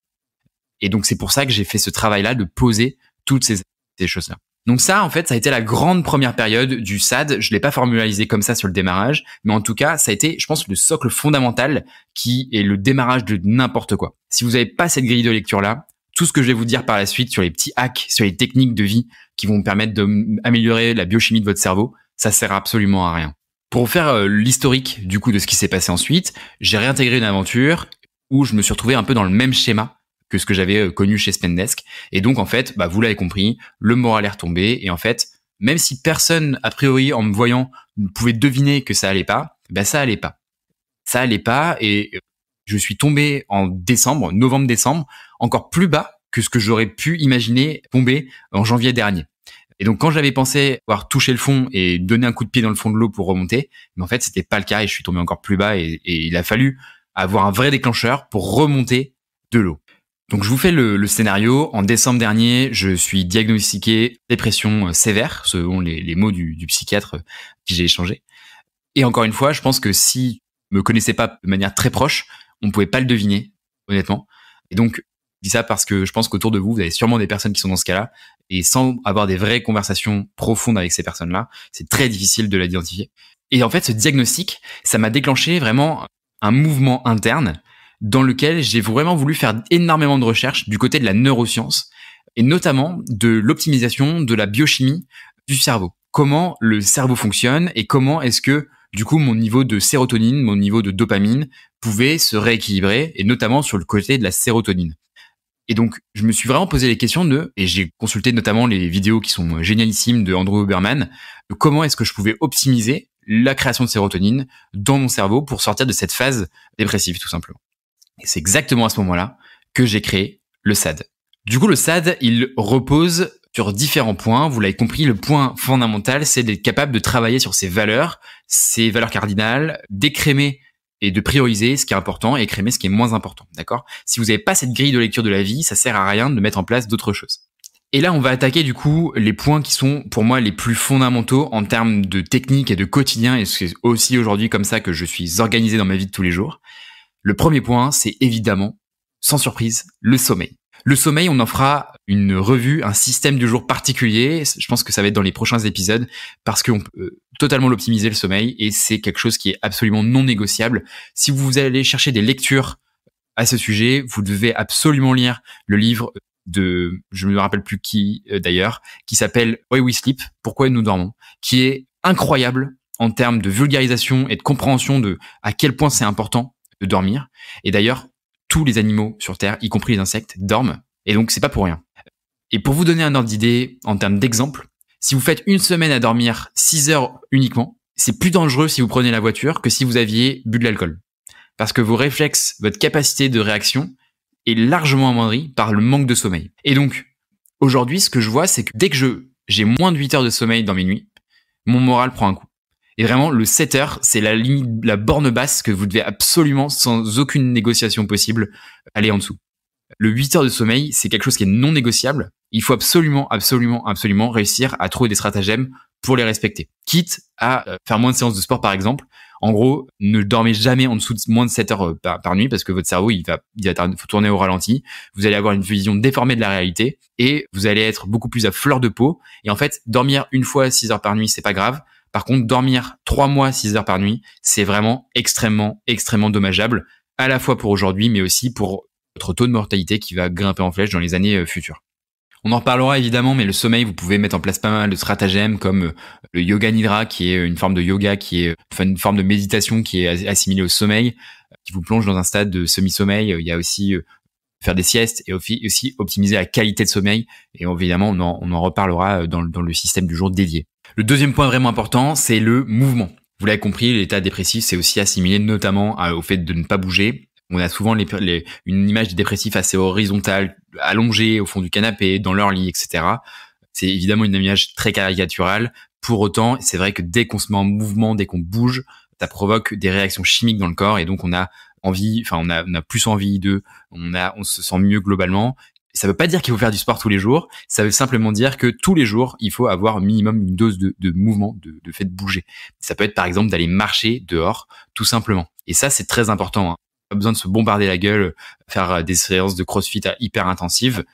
Et donc c'est pour ça que j'ai fait ce travail-là de poser toutes ces choses-là. Donc ça, en fait, ça a été la grande première période du SAD. Je l'ai pas formalisé comme ça sur le démarrage, mais en tout cas, ça a été, je pense, le socle fondamental qui est le démarrage de n'importe quoi. Si vous n'avez pas cette grille de lecture là, tout ce que je vais vous dire par la suite sur les petits hacks, sur les techniques de vie qui vont vous permettre d'améliorer la biochimie de votre cerveau, ça sert absolument à rien. Pour faire euh, l'historique du coup de ce qui s'est passé ensuite, j'ai réintégré une aventure où je me suis retrouvé un peu dans le même schéma que ce que j'avais euh, connu chez Spendesk. Et donc, en fait, bah, vous l'avez compris, le moral est retombé. Et en fait, même si personne, a priori, en me voyant, pouvait deviner que ça allait pas, bah, ça allait pas. Ça allait pas. Et euh, je suis tombé en décembre, novembre-décembre, encore plus bas que ce que j'aurais pu imaginer tomber en janvier dernier. Et donc, quand j'avais pensé avoir touché le fond et donner un coup de pied dans le fond de l'eau pour remonter, mais en fait, c'était pas le cas et je suis tombé encore plus bas et il a fallu avoir un vrai déclencheur pour remonter de l'eau. Donc je vous fais le, scénario. En décembre dernier, je suis diagnostiqué dépression euh, sévère, selon les, les mots du, psychiatre euh, qui j'ai échangé. Et encore une fois, je pense que si me connaissait pas de manière très proche, on pouvait pas le deviner, honnêtement. Et donc, je dis ça parce que je pense qu'autour de vous, vous avez sûrement des personnes qui sont dans ce cas-là. Et sans avoir des vraies conversations profondes avec ces personnes-là, c'est très difficile de l'identifier. Et en fait, ce diagnostic, ça m'a déclenché vraiment un mouvement interne dans lequel j'ai vraiment voulu faire énormément de recherches du côté de la neuroscience et notamment de l'optimisation de la biochimie du cerveau. Comment le cerveau fonctionne et comment est-ce que du coup mon niveau de sérotonine, mon niveau de dopamine pouvait se rééquilibrer et notamment sur le côté de la sérotonine. Et donc, je me suis vraiment posé les questions de, et j'ai consulté notamment les vidéos qui sont génialissimes de Andrew Huberman, comment est-ce que je pouvais optimiser la création de sérotonine dans mon cerveau pour sortir de cette phase dépressive, tout simplement. Et c'est exactement à ce moment-là que j'ai créé le SAD. Du coup, le SAD, il repose sur différents points. Vous l'avez compris, le point fondamental, c'est d'être capable de travailler sur ses valeurs, ses valeurs cardinales, d'écrémer et de prioriser ce qui est important et écrémer ce qui est moins important. D'accord Si vous n'avez pas cette grille de lecture de la vie, ça sert à rien de mettre en place d'autres choses. Et là, on va attaquer du coup les points qui sont pour moi les plus fondamentaux en termes de technique et de quotidien. Et c'est aussi aujourd'hui comme ça que je suis organisé dans ma vie de tous les jours. Le premier point, c'est évidemment, sans surprise, le sommeil. Le sommeil, on en fera une revue, un système du jour particulier. Je pense que ça va être dans les prochains épisodes parce qu'on peut euh, totalement l'optimiser le sommeil et c'est quelque chose qui est absolument non négociable. Si vous allez chercher des lectures à ce sujet, vous devez absolument lire le livre de, je me rappelle plus qui euh, d'ailleurs, qui s'appelle Why We Sleep, Pourquoi nous dormons, qui est incroyable en termes de vulgarisation et de compréhension de à quel point c'est important de dormir. Et d'ailleurs, tous les animaux sur Terre, y compris les insectes, dorment. Et donc, c'est pas pour rien. Et pour vous donner un ordre d'idée en termes d'exemple, si vous faites une semaine à dormir 6 heures uniquement, c'est plus dangereux si vous prenez la voiture que si vous aviez bu de l'alcool. Parce que vos réflexes, votre capacité de réaction est largement amoindrie par le manque de sommeil. Et donc, aujourd'hui, ce que je vois, c'est que dès que je, j'ai moins de 8 heures de sommeil dans mes nuits, mon moral prend un coup. Et vraiment, le 7 heures, c'est la ligne la borne basse que vous devez absolument, sans aucune négociation possible, aller en dessous. Le 8 heures de sommeil, c'est quelque chose qui est non négociable. Il faut absolument, absolument, absolument réussir à trouver des stratagèmes pour les respecter. Quitte à euh, faire moins de séances de sport, par exemple. En gros, ne dormez jamais en dessous de moins de 7 heures euh, par, nuit parce que votre cerveau, il va, il va tourner au ralenti. Vous allez avoir une vision déformée de la réalité et vous allez être beaucoup plus à fleur de peau. Et en fait, dormir une fois 6 heures par nuit, c'est pas grave. Par contre, dormir 3 mois, 6 heures par nuit, c'est vraiment extrêmement, extrêmement dommageable, à la fois pour aujourd'hui, mais aussi pour votre taux de mortalité qui va grimper en flèche dans les années euh, futures. On en reparlera évidemment, mais le sommeil, vous pouvez mettre en place pas mal de stratagèmes comme euh, le yoga nidra, qui est une forme de yoga, qui est une forme de méditation qui est assimilée au sommeil, euh, qui vous plonge dans un stade de semi-sommeil. Il y a aussi faire des siestes et aussi optimiser la qualité de sommeil. Et évidemment, on en, reparlera dans le système du jour dédié. Le deuxième point vraiment important, c'est le mouvement. Vous l'avez compris, l'état dépressif, c'est aussi assimilé notamment au fait de ne pas bouger. On a souvent une image dépressif assez horizontale, allongée au fond du canapé, dans leur lit, etc. C'est évidemment une image très caricaturale. Pour autant, c'est vrai que dès qu'on se met en mouvement, dès qu'on bouge, ça provoque des réactions chimiques dans le corps et donc on a envie, enfin on a, plus envie de, on a, on se sent mieux globalement ça ne veut pas dire qu'il faut faire du sport tous les jours, ça veut simplement dire que tous les jours, il faut avoir minimum une dose de, mouvement, de, fait de bouger. Ça peut être par exemple d'aller marcher dehors, tout simplement. Et ça, c'est très important. Hein. Pas besoin de se bombarder la gueule, faire euh, des séances de crossfit euh, hyper intensives,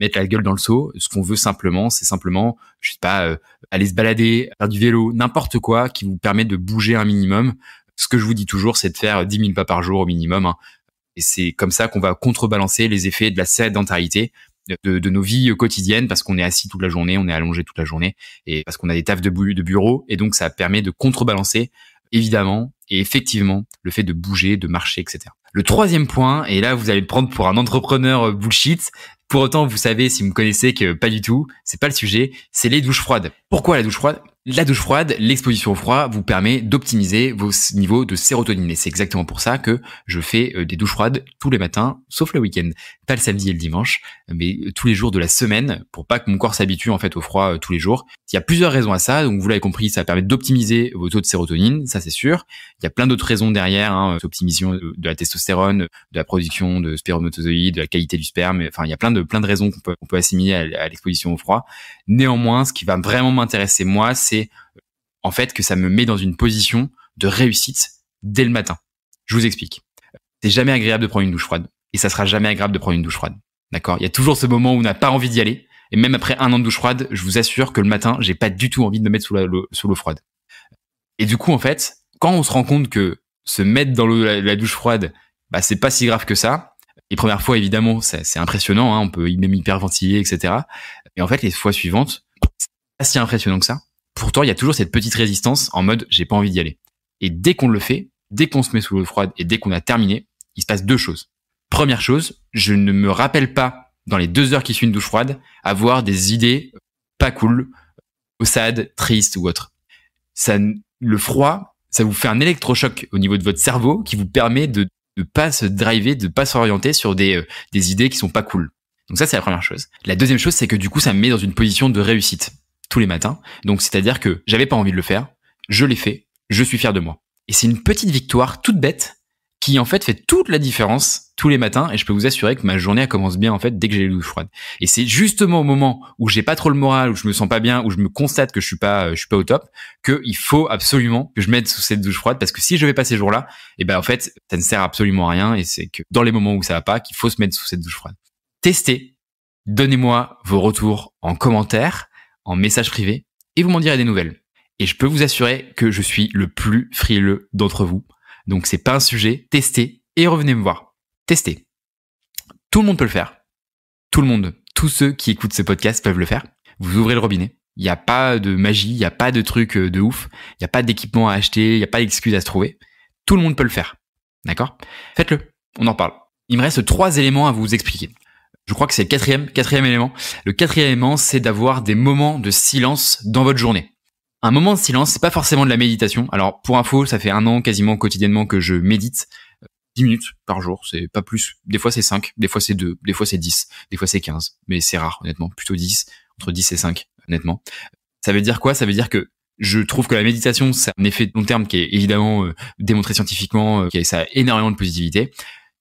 mettre la gueule dans le seau. Ce qu'on veut simplement, c'est simplement, je sais pas, euh, aller se balader, faire du vélo, n'importe quoi qui vous permet de bouger un minimum. Ce que je vous dis toujours, c'est de faire 10 000 pas par jour au minimum. Hein. Et c'est comme ça qu'on va contrebalancer les effets de la sédentarité de, nos vies quotidiennes parce qu'on est assis toute la journée, on est allongé toute la journée et parce qu'on a des tafs de, bureaux bureau. Et donc, ça permet de contrebalancer, évidemment et effectivement, le fait de bouger, de marcher, etc. Le troisième point, et là, vous allez prendre pour un entrepreneur euh, bullshit. Pour autant, vous savez, si vous me connaissez, que pas du tout, c'est pas le sujet, c'est les douches froides. Pourquoi la douche froide la douche froide, l'exposition au froid vous permet d'optimiser vos niveaux de sérotonine. Et c'est exactement pour ça que je fais euh, des douches froides tous les matins, sauf le week-end. Pas le samedi et le dimanche, mais euh, tous les jours de la semaine pour pas que mon corps s'habitue, en fait, au froid euh, tous les jours. Il y a plusieurs raisons à ça. Donc, vous l'avez compris, ça permet d'optimiser vos taux de sérotonine. Ça, c'est sûr. Il y a plein d'autres raisons derrière, hein, optimisation de la testostérone, de la production de spermatozoïdes, de la qualité du sperme. Enfin, il y a plein de, plein de raisons qu'on peut, assimiler à l'exposition au froid. Néanmoins, ce qui va vraiment m'intéresser moi, c'est en fait que ça me met dans une position de réussite dès le matin. Je vous explique. C'est jamais agréable de prendre une douche froide et ça sera jamais agréable de prendre une douche froide. D'accord Il y a toujours ce moment où on n'a pas envie d'y aller et même après un an de douche froide, je vous assure que le matin, j'ai pas du tout envie de me mettre sous l'eau sous froide. Et du coup, en fait, quand on se rend compte que se mettre dans la, douche froide, bah c'est pas si grave que ça. et première fois, évidemment, c'est impressionnant, hein, on peut même hyperventiler, etc. Et en fait, les fois suivantes, c'est pas si impressionnant que ça. Pourtant, il y a toujours cette petite résistance en mode j'ai pas envie d'y aller. Et dès qu'on le fait, dès qu'on se met sous l'eau froide et dès qu'on a terminé, il se passe deux choses. Première chose, je ne me rappelle pas dans les deux heures qui suivent une douche froide avoir des idées pas cool, euh, sad, triste ou autre. Ça, le froid, ça vous fait un électrochoc au niveau de votre cerveau qui vous permet de ne pas se driver, de ne pas s'orienter sur des, euh, des idées qui sont pas cool. Donc ça, c'est la première chose. La deuxième chose, c'est que du coup, ça me met dans une position de réussite tous les matins. Donc c'est-à-dire que j'avais pas envie de le faire, je l'ai fait, je suis fier de moi. Et c'est une petite victoire toute bête qui en fait fait toute la différence tous les matins et je peux vous assurer que ma journée commence bien en fait dès que j'ai les douches froides. Et c'est justement au moment où j'ai pas trop le moral, où je me sens pas bien, où je me constate que je suis pas je suis pas au top, qu'il faut absolument que je m'aide sous cette douche froide parce que si je vais pas ces jours-là, et eh ben en fait, ça ne sert absolument à rien et c'est que dans les moments où ça va pas qu'il faut se mettre sous cette douche froide testez. Donnez-moi vos retours en commentaire, en message privé, et vous m'en direz des nouvelles. Et je peux vous assurer que je suis le plus frileux d'entre vous. Donc c'est pas un sujet, testez et revenez me voir. Testez. Tout le monde peut le faire. Tout le monde. Tous ceux qui écoutent ce podcast peuvent le faire. Vous ouvrez le robinet. Il n'y a pas de magie, il n'y a pas de truc euh, de ouf, il n'y a pas d'équipement à acheter, il n'y a pas d'excuse à se trouver. Tout le monde peut le faire. D'accord Faites-le, on en parle. Il me reste trois éléments à vous expliquer. Je crois que c'est le quatrième, quatrième élément. Le quatrième élément, c'est d'avoir des moments de silence dans votre journée. Un moment de silence, c'est pas forcément de la méditation. Alors, pour info, ça fait un an quasiment quotidiennement que je médite. 10 euh, minutes par jour, c'est pas plus. Des fois c'est 5, des fois c'est 2, des fois c'est 10, des fois c'est 15, mais c'est rare honnêtement, plutôt 10, entre 10 et 5 honnêtement. Ça veut dire quoi Ça veut dire que je trouve que la méditation, c'est un effet long terme qui est évidemment euh, démontré scientifiquement, euh, qui a énormément de positivité.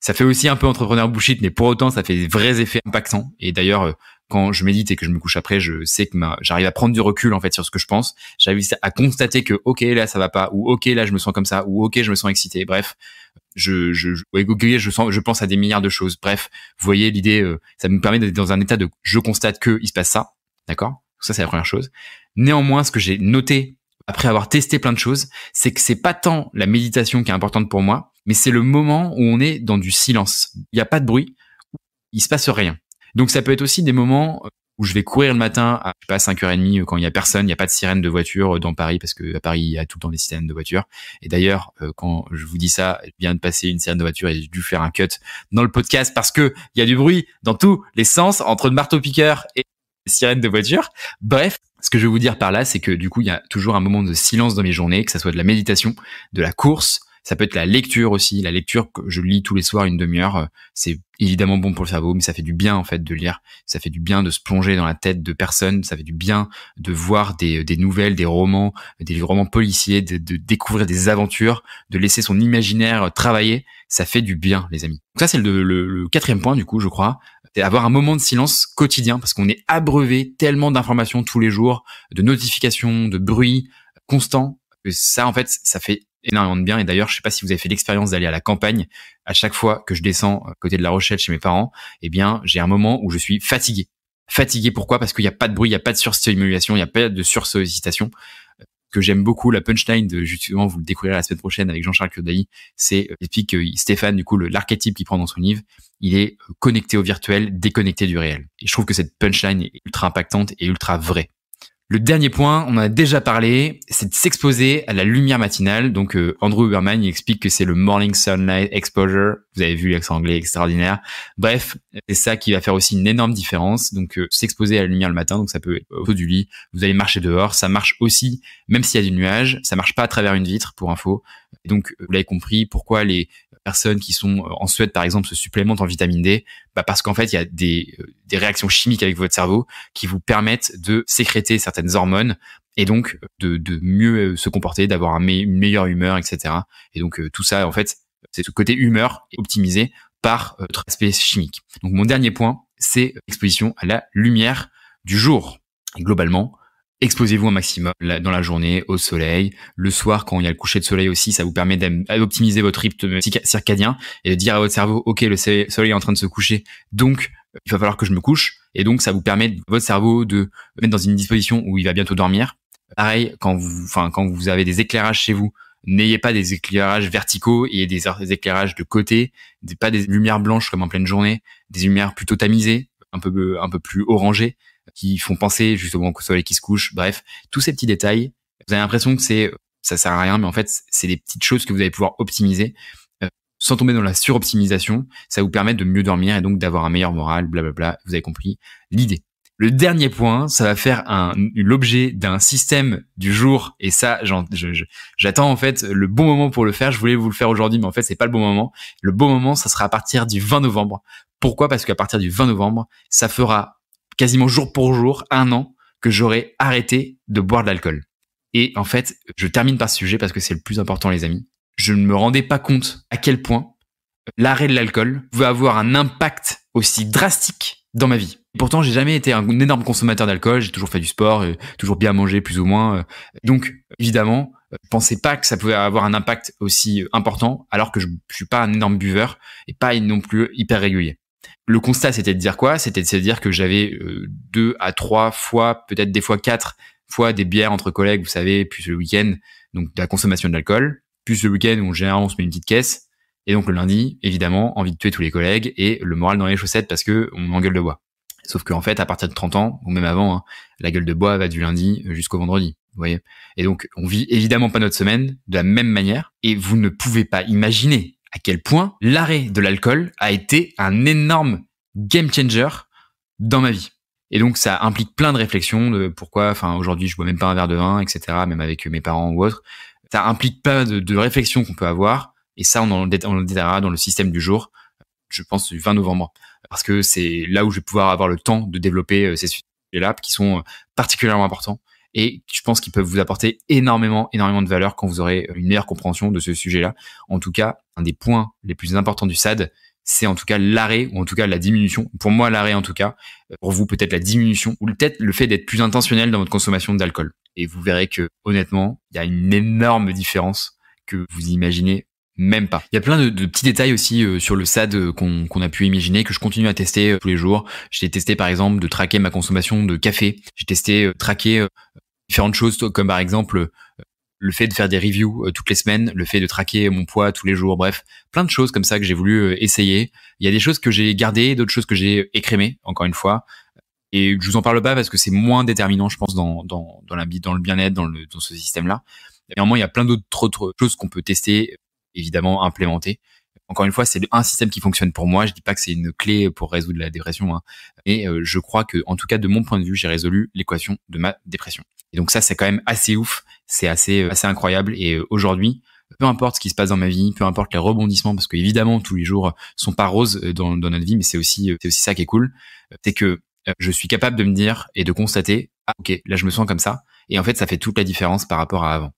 Ça fait aussi un peu entrepreneur bullshit, mais pour autant, ça fait des vrais effets impactants. Et d'ailleurs, euh, quand je médite et que je me couche après, je sais que ma, j'arrive à prendre du recul en fait sur ce que je pense. J'arrive à constater que ok là ça va pas, ou ok là je me sens comme ça, ou ok je me sens excité. Bref, je je je, je pense à des milliards de choses. Bref, vous voyez l'idée, euh, ça me permet d'être dans un état de je constate que il se passe ça, d'accord. Ça c'est la première chose. Néanmoins, ce que j'ai noté après avoir testé plein de choses, c'est que c'est pas tant la méditation qui est importante pour moi, mais c'est le moment où on est dans du silence. Il n'y a pas de bruit, il se passe rien. Donc ça peut être aussi des moments euh, où je vais courir le matin à, je sais pas, 5h30 euh, quand il y a personne, il n'y a pas de sirène de voiture euh, dans Paris parce que à Paris, il y a tout le temps des sirènes de voiture. Et d'ailleurs, quand je vous dis ça, je viens de passer une sirène de voiture et j'ai dû faire un cut dans le podcast parce que il y a du bruit dans tous les sens entre le marteau piqueur et sirène de voiture. Bref, ce que je veux vous dire par là, c'est que du coup, il y a toujours un moment de silence dans mes journées, que ça soit de la méditation, de la course, ça peut être la lecture aussi. La lecture que je lis tous les soirs une demi-heure, euh, c'est évidemment bon pour le cerveau, mais ça fait du bien en fait de lire. Ça fait du bien de se plonger dans la tête de personnes. Ça fait du bien de voir des, nouvelles, des romans, des romans policiers, de, découvrir des aventures, de laisser son imaginaire travailler. Ça fait du bien, les amis. Donc ça c'est le quatrième point du coup, je crois avoir un moment de silence quotidien parce qu'on est abreuvé tellement d'informations tous les jours, de notifications, de bruits constants, Que ça, en fait, ça fait énormément de bien. Et d'ailleurs, je sais pas si vous avez fait l'expérience d'aller à la campagne. À chaque fois que je descends euh, côté de La Rochelle chez mes parents, eh bien, j'ai un moment où je suis fatigué. Fatigué, pourquoi Parce qu'il n'y a pas de bruit, il n'y a pas de surstimulation, il n'y a pas de sursollicitation que j'aime beaucoup. La punchline de justement, vous le découvrirez la semaine prochaine avec Jean-Charles Cloday, c'est euh, explique que Stéphane, du coup, l'archétype qu'il prend dans son livre, il est euh, connecté au virtuel, déconnecté du réel. Et je trouve que cette punchline est ultra impactante et ultra vraie. Le dernier point, on en a déjà parlé, c'est de s'exposer à la lumière matinale. Donc euh, Andrew Huberman il explique que c'est le morning sunlight exposure. Vous avez vu l'accent anglais extraordinaire. Bref, c'est ça qui va faire aussi une énorme différence. Donc euh, s'exposer à la lumière le matin, donc ça peut être au du lit, vous allez marcher dehors, ça marche aussi même s'il y a du nuage, ça marche pas à travers une vitre pour info, donc, euh, vous l'avez compris, pourquoi les personnes qui sont euh, en Suède, par exemple, se supplémentent en vitamine D bah Parce qu'en fait, il y a des, euh, réactions chimiques avec votre cerveau qui vous permettent de sécréter certaines hormones et donc de, mieux se comporter, d'avoir un une meilleure humeur, etc. Et donc, tout ça, en fait, c'est ce côté humeur optimisé par votre aspect chimique. Donc, mon dernier point, c'est l'exposition à la lumière du jour. globalement, exposez-vous un maximum dans la journée au soleil. Le soir, quand il y a le coucher de soleil aussi, ça vous permet d'optimiser votre rythme circadien et de dire à votre cerveau, OK, le soleil est en train de se coucher, donc il va falloir que je me couche. Et donc, ça vous permet votre cerveau de mettre dans une disposition où il va bientôt dormir. Pareil, quand vous, enfin, quand vous avez des éclairages chez vous, n'ayez pas des éclairages verticaux et des éclairages de côté, pas des lumières blanches comme en pleine journée, des lumières plutôt tamisées, un peu, un peu plus orangées qui font penser justement au soleil qui se couche. Bref, tous ces petits détails, vous avez l'impression que c'est ça sert à rien, mais en fait, c'est des petites choses que vous allez pouvoir optimiser euh, sans tomber dans la suroptimisation. Ça vous permet de mieux dormir et donc d'avoir un meilleur moral, blablabla. Vous avez compris l'idée. Le dernier point, ça va faire un, l'objet d'un système du jour. Et ça, j'attends en fait le bon moment pour le faire. Je voulais vous le faire aujourd'hui, mais en fait, c'est pas le bon moment. Le bon moment, ça sera à partir du 20 novembre. Pourquoi Parce qu'à partir du 20 novembre, ça fera quasiment jour pour jour, un an, que j'aurais arrêté de boire de l'alcool. Et en fait, je termine par ce sujet parce que c'est le plus important, les amis. Je ne me rendais pas compte à quel point euh, l'arrêt de l'alcool pouvait avoir un impact aussi drastique dans ma vie. Pourtant, j'ai jamais été un énorme consommateur d'alcool, j'ai toujours fait du sport, euh, toujours bien mangé plus ou moins. Euh. Donc, évidemment, je pensais pas que ça pouvait avoir un impact aussi important alors que je suis pas un énorme buveur et pas non plus hyper régulier. Le constat, c'était de dire quoi C'était de se dire que j'avais euh, deux à trois fois, peut-être des fois quatre fois des bières entre collègues, vous savez, plus le week-end, donc de la consommation d'alcool, l'alcool, plus le week-end où généralement on se met une petite caisse, et donc le lundi, évidemment, envie de tuer tous les collègues et le moral dans les chaussettes parce que on gueule de bois. Sauf qu'en fait, à partir de 30 ans, ou même avant, hein, la gueule de bois va du lundi euh, jusqu'au vendredi. Vous voyez Et donc, on vit évidemment pas notre semaine de la même manière. Et vous ne pouvez pas imaginer à quel point l'arrêt de l'alcool a été un énorme game changer dans ma vie. Et donc ça implique plein de réflexions de pourquoi, enfin aujourd'hui je bois même pas un verre de vin, etc. Même avec mes parents ou autres. Ça implique pas de, réflexions qu'on peut avoir. Et ça on en détaillera dans le système du jour, je pense du 20 novembre, parce que c'est là où je vais pouvoir avoir le temps de développer euh, ces sujets-là qui sont euh, particulièrement importants et je pense qu'ils peuvent vous apporter énormément, énormément de valeur quand vous aurez une meilleure compréhension de ce sujet-là. En tout cas, un des points les plus importants du SAD, c'est en tout cas l'arrêt ou en tout cas la diminution. Pour moi, l'arrêt en tout cas. Pour vous, peut-être la diminution ou peut-être le fait d'être plus intentionnel dans votre consommation d'alcool. Et vous verrez que, honnêtement, il y a une énorme différence que vous imaginez même pas. Il y a plein de, petits détails aussi euh, sur le SAD euh, qu'on a pu imaginer, que je continue à tester euh, tous les jours. J'ai testé par exemple de traquer ma consommation de café. J'ai testé traquer différentes choses, comme par exemple euh, le fait de faire des reviews euh, toutes les semaines, le fait de traquer mon poids tous les jours, bref, plein de choses comme ça que j'ai voulu euh, essayer. Il y a des choses que j'ai gardées, d'autres choses que j'ai écrémées, encore une fois. Et je vous en parle pas parce que c'est moins déterminant, je pense, dans, dans, dans, la, dans le bien-être, dans, dans ce système-là. Néanmoins, il y a plein d'autres choses qu'on peut tester, évidemment, implémenter. Encore une fois, c'est un système qui fonctionne pour moi. Je dis pas que c'est une clé pour résoudre la dépression, hein. mais je crois que, en tout cas, de mon point de vue, j'ai résolu l'équation de ma dépression. Et donc ça, c'est quand même assez ouf, c'est assez, euh, assez incroyable. Et euh, aujourd'hui, peu importe ce qui se passe dans ma vie, peu importe les rebondissements, parce qu'évidemment, tous les jours euh, sont pas roses dans, notre vie, mais c'est aussi, aussi ça qui est cool, c'est que je suis capable de me dire et de constater, ah ok, là je me sens comme ça. Et en fait, ça fait toute la différence par rapport à avant.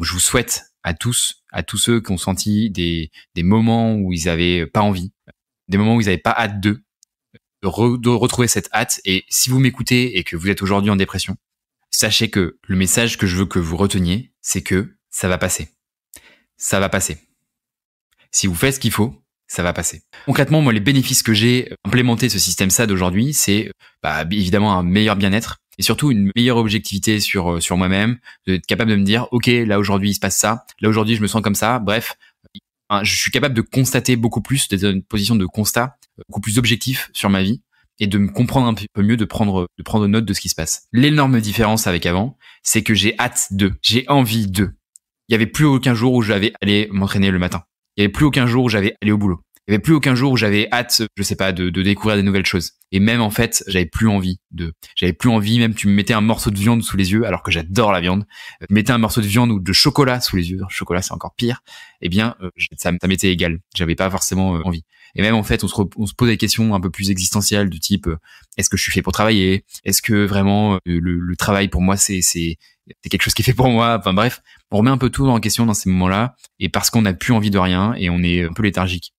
je vous souhaite à tous, à tous ceux qui ont senti des, des moments où ils avaient pas envie, des moments où ils n'avaient pas hâte de, de retrouver cette hâte. Et si vous m'écoutez et que vous êtes aujourd'hui en dépression, sachez que le message que je veux que vous reteniez, c'est que ça va passer. Ça va passer. Si vous faites ce qu'il faut, ça va passer. Concrètement, moi, les bénéfices que j'ai implémenté ce système SAD aujourd'hui, c'est bah, évidemment un meilleur bien-être et surtout une meilleure objectivité sur euh, sur moi-même, d'être capable de me dire, ok, là aujourd'hui il se passe ça, là aujourd'hui je me sens comme ça. Bref, hein, je suis capable de constater beaucoup plus, d'être dans une position de constat euh, beaucoup plus objectif sur ma vie et de me comprendre un peu mieux, de prendre, de prendre note de ce qui se passe. L'énorme différence avec avant, c'est que j'ai hâte de, j'ai envie de. Il n'y avait plus aucun jour où j'avais allé m'entraîner le matin. Il n'y avait plus aucun jour où j'avais allé au boulot. Il n'y avait plus aucun jour où j'avais hâte, je sais pas, de, découvrir des nouvelles choses. Et même en fait, j'avais plus envie de, j'avais plus envie. Même tu me mettais un morceau de viande sous les yeux, alors que j'adore la viande. Euh, mettais un morceau de viande ou de chocolat sous les yeux, hein, chocolat c'est encore pire. Eh bien, euh, ça, ça m'était égal. J'avais pas forcément euh, envie. Et même en fait, on se, pose des questions un peu plus existentielles de type euh, est-ce que je suis fait pour travailler Est-ce que vraiment euh, le, travail pour moi c'est quelque chose qui est fait pour moi Enfin bref, on remet un peu tout en question dans ces moments-là et parce qu'on n'a plus envie de rien et on est un peu léthargique.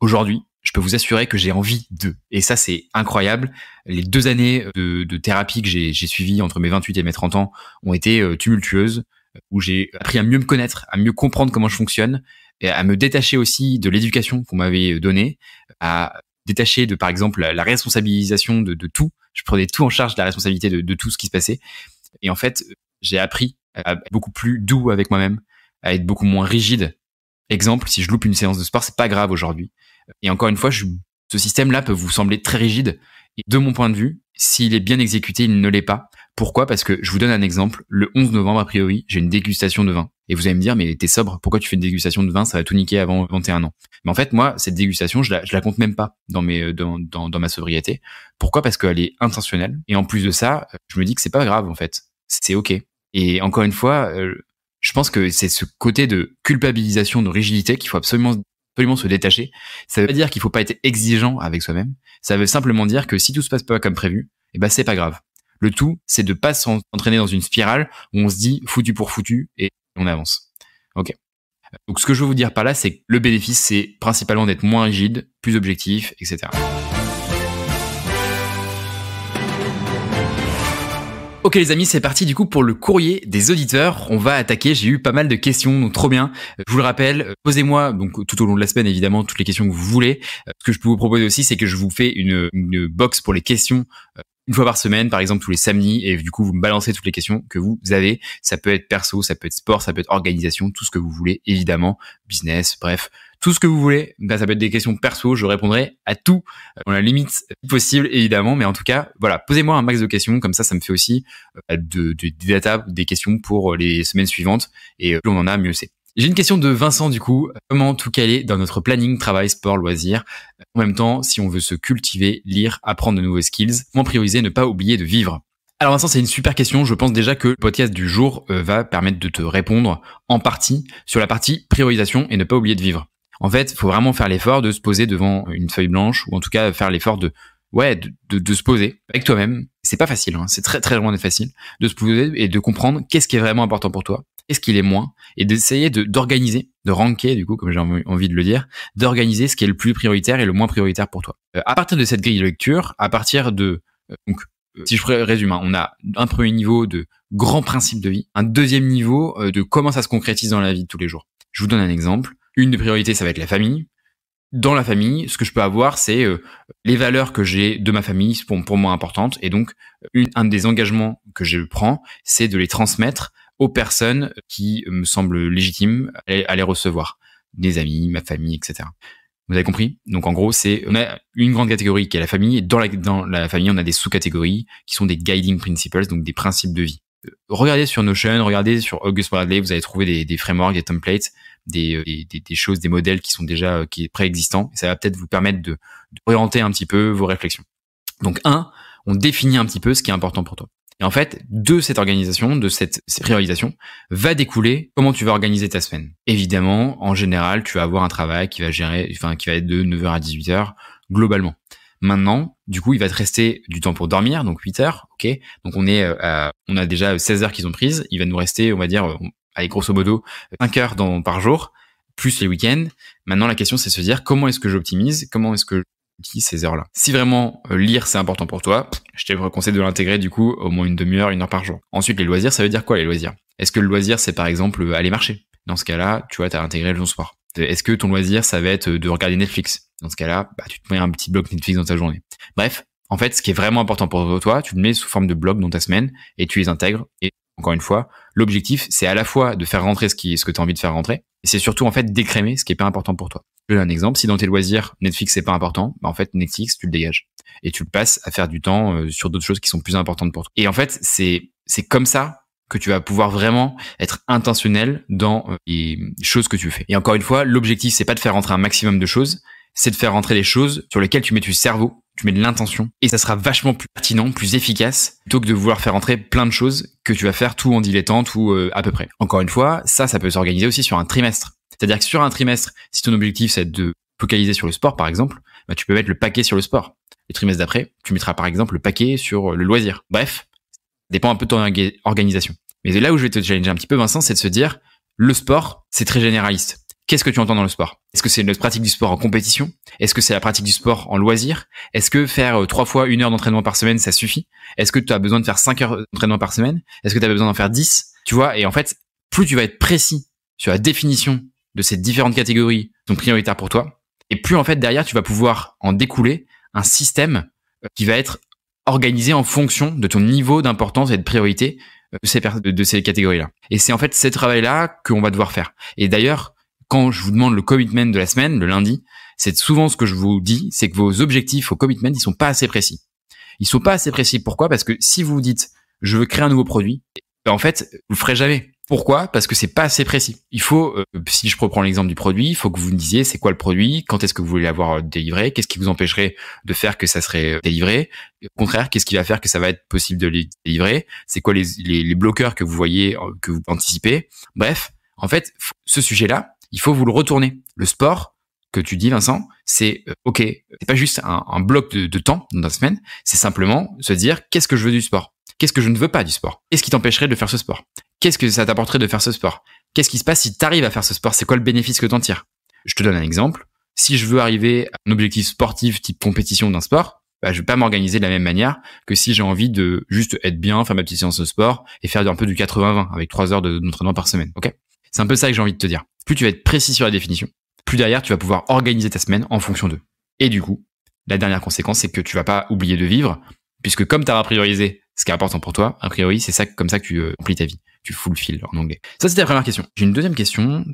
Aujourd'hui, je peux vous assurer que j'ai envie de. Et ça, c'est incroyable. Les deux années de, de thérapie que j'ai suivies entre mes 28 et mes 30 ans ont été euh, tumultueuses, où j'ai appris à mieux me connaître, à mieux comprendre comment je fonctionne, et à me détacher aussi de l'éducation qu'on m'avait euh, donnée, à détacher de par exemple la, responsabilisation de, tout. Je prenais tout en charge de la responsabilité de, tout ce qui se passait. Et en fait, j'ai appris à être beaucoup plus doux avec moi-même, à être beaucoup moins rigide. Exemple, si je loupe une séance de sport, c'est pas grave aujourd'hui. Et encore une fois, ce système-là peut vous sembler très rigide, de mon point de vue, s'il est bien exécuté, il ne l'est pas. Pourquoi Parce que je vous donne un exemple. Le 11 novembre, a priori, j'ai une dégustation de vin. Et vous allez me dire, mais t'es sobre, pourquoi tu fais une dégustation de vin Ça va tout niquer avant 21 ans. Mais en fait, moi, cette dégustation, je la, je la compte même pas dans, mes, euh, dans, ma sobriété. Pourquoi Parce qu'elle est intentionnelle. Et en plus de ça, euh, je me dis que c'est pas grave, en fait. C'est OK. Et encore une fois, euh, je pense que c'est ce côté de culpabilisation, de rigidité qu'il faut absolument se détacher. Ça veut pas dire qu'il faut pas être exigeant avec soi-même. Ça veut simplement dire que si tout se passe pas comme prévu, eh ben c'est pas grave. Le tout, c'est de pas s'entraîner dans une spirale où on se dit foutu pour foutu et on avance. Ok. Donc ce que je veux vous dire par là, c'est que le bénéfice, c'est principalement d'être moins rigide, plus objectif, etc. Ok les amis, c'est parti du coup pour le courrier des auditeurs. On va attaquer, j'ai eu pas mal de questions, donc trop bien. Euh, je vous le rappelle, euh, posez-moi donc tout au long de la semaine évidemment toutes les questions que vous voulez. Euh, ce que je peux vous proposer aussi, c'est que je vous fais une, une box pour les questions une fois par semaine, par exemple tous les samedis, et du coup vous me balancez toutes les questions que vous avez. Ça peut être perso, ça peut être sport, ça peut être organisation, tout ce que vous voulez, évidemment, business, bref, tout ce que vous voulez. ça peut être des questions perso, je répondrai à tout, euh, dans la limite possible évidemment, mais en tout cas, voilà, posez-moi un max de questions, comme ça, ça me fait aussi euh, de, de, des data, des questions pour euh, les semaines suivantes, et plus on en a, mieux c'est. J'ai une question de Vincent du coup. Comment tout caler dans notre planning, travail, sport, loisirs En même temps, si on veut se cultiver, lire, apprendre de nouveaux skills, comment prioriser, ne pas oublier de vivre alors Vincent, c'est une super question. Je pense déjà que le podcast du jour va permettre de te répondre en partie sur la partie priorisation et ne pas oublier de vivre. En fait, il faut vraiment faire l'effort de se poser devant une feuille blanche, ou en tout cas faire l'effort de, ouais, de, se poser avec toi-même. C'est pas facile, hein. c'est très très loin d'être facile de se poser et de comprendre qu'est-ce qui est vraiment important pour toi, qu'est-ce qui est moins, et d'essayer d'organiser, de, ranker du coup, comme j'ai envie de le dire, d'organiser ce qui est le plus prioritaire et le moins prioritaire pour toi. Euh, à partir de cette grille de lecture, à partir de euh, donc euh, si je résume, hein, on a un premier niveau de grands principes de vie, un deuxième niveau de comment ça se concrétise dans la vie de tous les jours. Je vous donne un exemple une des priorités, ça va être la famille. Dans la famille, ce que je peux avoir, c'est euh, les valeurs que j'ai de ma famille sont pour moi importantes. Et donc, un des engagements que je prends, c'est de les transmettre aux personnes qui me semblent légitimes à les recevoir. Des amis, ma famille, etc. Vous avez compris Donc en gros, c'est on a une grande catégorie qui est la famille, et dans la, dans la famille, on a des sous-catégories qui sont des guiding principles, donc des principes de vie. Euh, regardez sur Notion, regardez sur August Bradley, vous allez trouver des, des frameworks, des templates euh, des, choses, des modèles qui sont déjà euh, qui est préexistants. ça va peut-être vous permettre de, orienter un petit peu vos réflexions. Donc un, on définit un petit peu ce qui est important pour toi. Et en fait, de cette organisation, de cette réalisation, va découler comment tu vas organiser ta semaine. Évidemment, en général, tu vas avoir un travail qui va gérer, enfin, qui va être de 9h à 18h, globalement. Maintenant, du coup, il va te rester du temps pour dormir, donc 8 heures, ok. Donc on est, euh, on a déjà 16 heures qu'ils ont prises. Il va nous rester, on va dire, allez, grosso modo, 5 heures dans, par jour, plus les week-ends. Maintenant, la question, c'est de se dire comment est-ce que j'optimise, comment est-ce que j'utilise ces heures-là. Si vraiment euh, lire, c'est important pour toi, je te conseille de l'intégrer du coup au moins une demi-heure, une heure par jour. Ensuite, les loisirs, ça veut dire quoi les loisirs Est-ce que le loisir, c'est par exemple euh, aller marcher Dans ce cas-là, tu vois, tu as intégré le soir. Euh, est-ce que ton loisir, ça va être de regarder Netflix Dans ce cas-là, bah, tu te mets un petit bloc Netflix dans ta journée. Bref, en fait, ce qui est vraiment important pour toi, tu le mets sous forme de blog dans ta semaine et tu les intègres et encore une fois, l'objectif, c'est à la fois de faire rentrer ce, que tu as envie de faire rentrer, et c'est surtout en fait d'écrémer ce qui n'est pas important pour toi. Je donne un exemple, si dans tes loisirs, Netflix n'est pas important, bah, en fait Netflix, tu le dégages et tu le passes à faire du temps euh, sur d'autres choses qui sont plus importantes pour toi. Et en fait, c'est comme ça que tu vas pouvoir vraiment être intentionnel dans euh, les choses que tu fais. Et encore une fois, l'objectif c'est pas de faire rentrer un maximum de choses, c'est de faire rentrer les choses sur lesquelles tu mets du cerveau, tu mets de l'intention, et ça sera vachement plus pertinent, plus efficace, plutôt que de vouloir faire rentrer plein de choses que tu vas faire tout en dilettante ou euh, à peu près. Encore une fois, ça, ça peut s'organiser aussi sur un trimestre. C'est-à-dire que sur un trimestre, si ton objectif c'est de focaliser sur le sport, par exemple, bah, tu peux mettre le paquet sur le sport. Le trimestre d'après, tu mettras par exemple le paquet sur le loisir. Bref, dépend un peu de ton organisation. Mais là où je vais te challenger un petit peu, Vincent, c'est de se dire, le sport, c'est très généraliste. Qu'est-ce que tu entends dans le sport Est-ce que c'est la pratique du sport en compétition Est-ce que c'est la pratique du sport en loisir Est-ce que faire euh, trois fois une heure d'entraînement par semaine, ça suffit Est-ce que tu as besoin de faire cinq heures euh, d'entraînement par semaine Est-ce que tu as besoin d'en faire dix Tu vois, et en fait, plus tu vas être précis sur la définition de ces différentes catégories, sont prioritaires pour toi, et plus en fait derrière, tu vas pouvoir en découler un système euh, qui va être organisé en fonction de ton niveau d'importance et de priorité de ces, de ces catégories-là. Et c'est en fait ce travail-là qu'on va devoir faire. Et d'ailleurs, quand je vous demande le commitment de la semaine, le lundi, c'est souvent ce que je vous dis, c'est que vos objectifs au commitment, ils sont pas assez précis. Ils sont pas assez précis. Pourquoi Parce que si vous vous dites, je veux créer un nouveau produit, ben, en fait, vous le ferez jamais. Pourquoi Parce que c'est pas assez précis. Il faut, euh, si je reprends l'exemple du produit, il faut que vous me disiez c'est quoi le produit, quand est-ce que vous voulez l'avoir euh, délivré, qu'est-ce qui vous empêcherait de faire que ça serait euh, délivré. Au contraire, qu'est-ce qui va faire que ça va être possible de le délivrer C'est quoi les, les, les bloqueurs que vous voyez, que vous anticipez Bref, en fait, ce sujet-là, il faut vous le retourner. Le sport, que tu dis, Vincent, c'est euh, ok, c'est pas juste un, bloc de, temps dans la semaine, c'est simplement se dire qu'est-ce que je veux du sport, qu'est-ce que je ne veux pas du sport, qu'est-ce qui t'empêcherait de faire ce sport, qu'est-ce que ça t'apporterait de faire ce sport, qu'est-ce qui se passe si tu arrives à faire ce sport, c'est quoi le bénéfice que t'en tires. Je te donne un exemple. Si je veux arriver à un objectif sportif type compétition d'un sport, je bah, je vais pas m'organiser de la même manière que si j'ai envie de juste être bien, faire ma petite séance de sport et faire un peu du 80-20 avec trois heures d'entraînement par semaine. Ok C'est un peu ça que j'ai envie de te dire plus tu vas être précis sur la définition, plus derrière tu vas pouvoir organiser ta semaine en fonction d'eux. Et du coup, la dernière conséquence, c'est que tu vas pas oublier de vivre, puisque comme tu as priorisé ce qui est important pour toi, a priori, c'est ça, comme ça que tu euh, remplis ta vie. Tu full fil en anglais. Ça, c'était la première question. J'ai une deuxième question.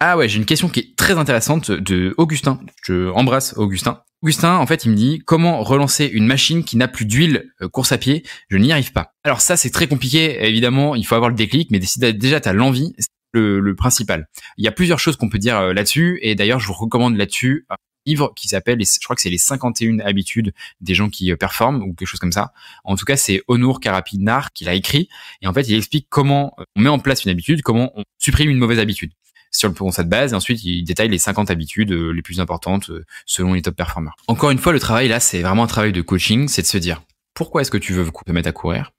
Ah ouais, j'ai une question qui est très intéressante de Augustin. Je embrasse Augustin. Augustin, en fait, il me dit comment relancer une machine qui n'a plus d'huile euh, course à pied Je n'y arrive pas. Alors ça, c'est très compliqué. Évidemment, il faut avoir le déclic, mais si déjà tu as l'envie, le, principal. Il y a plusieurs choses qu'on peut dire euh, là-dessus, et d'ailleurs, je vous recommande là-dessus un livre qui s'appelle, je crois que c'est les 51 habitudes des gens qui euh, performent, ou quelque chose comme ça. En tout cas, c'est Honor Karapinar qui l'a écrit, et en fait, il explique comment euh, on met en place une habitude, comment on supprime une mauvaise habitude sur le ça de base, et ensuite, il détaille les 50 habitudes les plus importantes selon les top performers. Encore une fois, le travail là, c'est vraiment un travail de coaching, c'est de se dire, pourquoi est-ce que tu veux te mettre à courir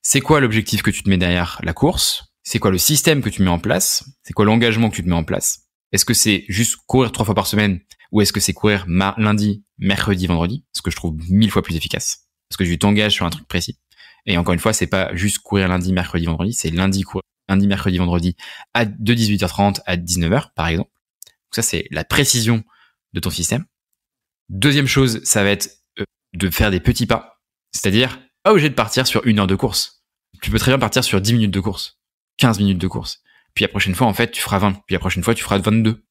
C'est quoi l'objectif que tu te mets derrière la course c'est quoi le système que tu mets en place C'est quoi l'engagement que tu te mets en place Est-ce que c'est juste courir trois fois par semaine ou est-ce que c'est courir lundi, mercredi, vendredi Ce que je trouve mille fois plus efficace parce que je t'engages sur un truc précis. Et encore une fois, c'est pas juste courir lundi, mercredi, vendredi, c'est lundi, courir, lundi, mercredi, vendredi à de 18h30 à 19h par exemple. Donc ça c'est la précision de ton système. Deuxième chose, ça va être euh, de faire des petits pas, c'est-à-dire pas obligé de partir sur une heure de course. Tu peux très bien partir sur 10 minutes de course 15 minutes de course. Puis la prochaine fois, en fait, tu feras 20. Puis la prochaine fois, tu feras 22.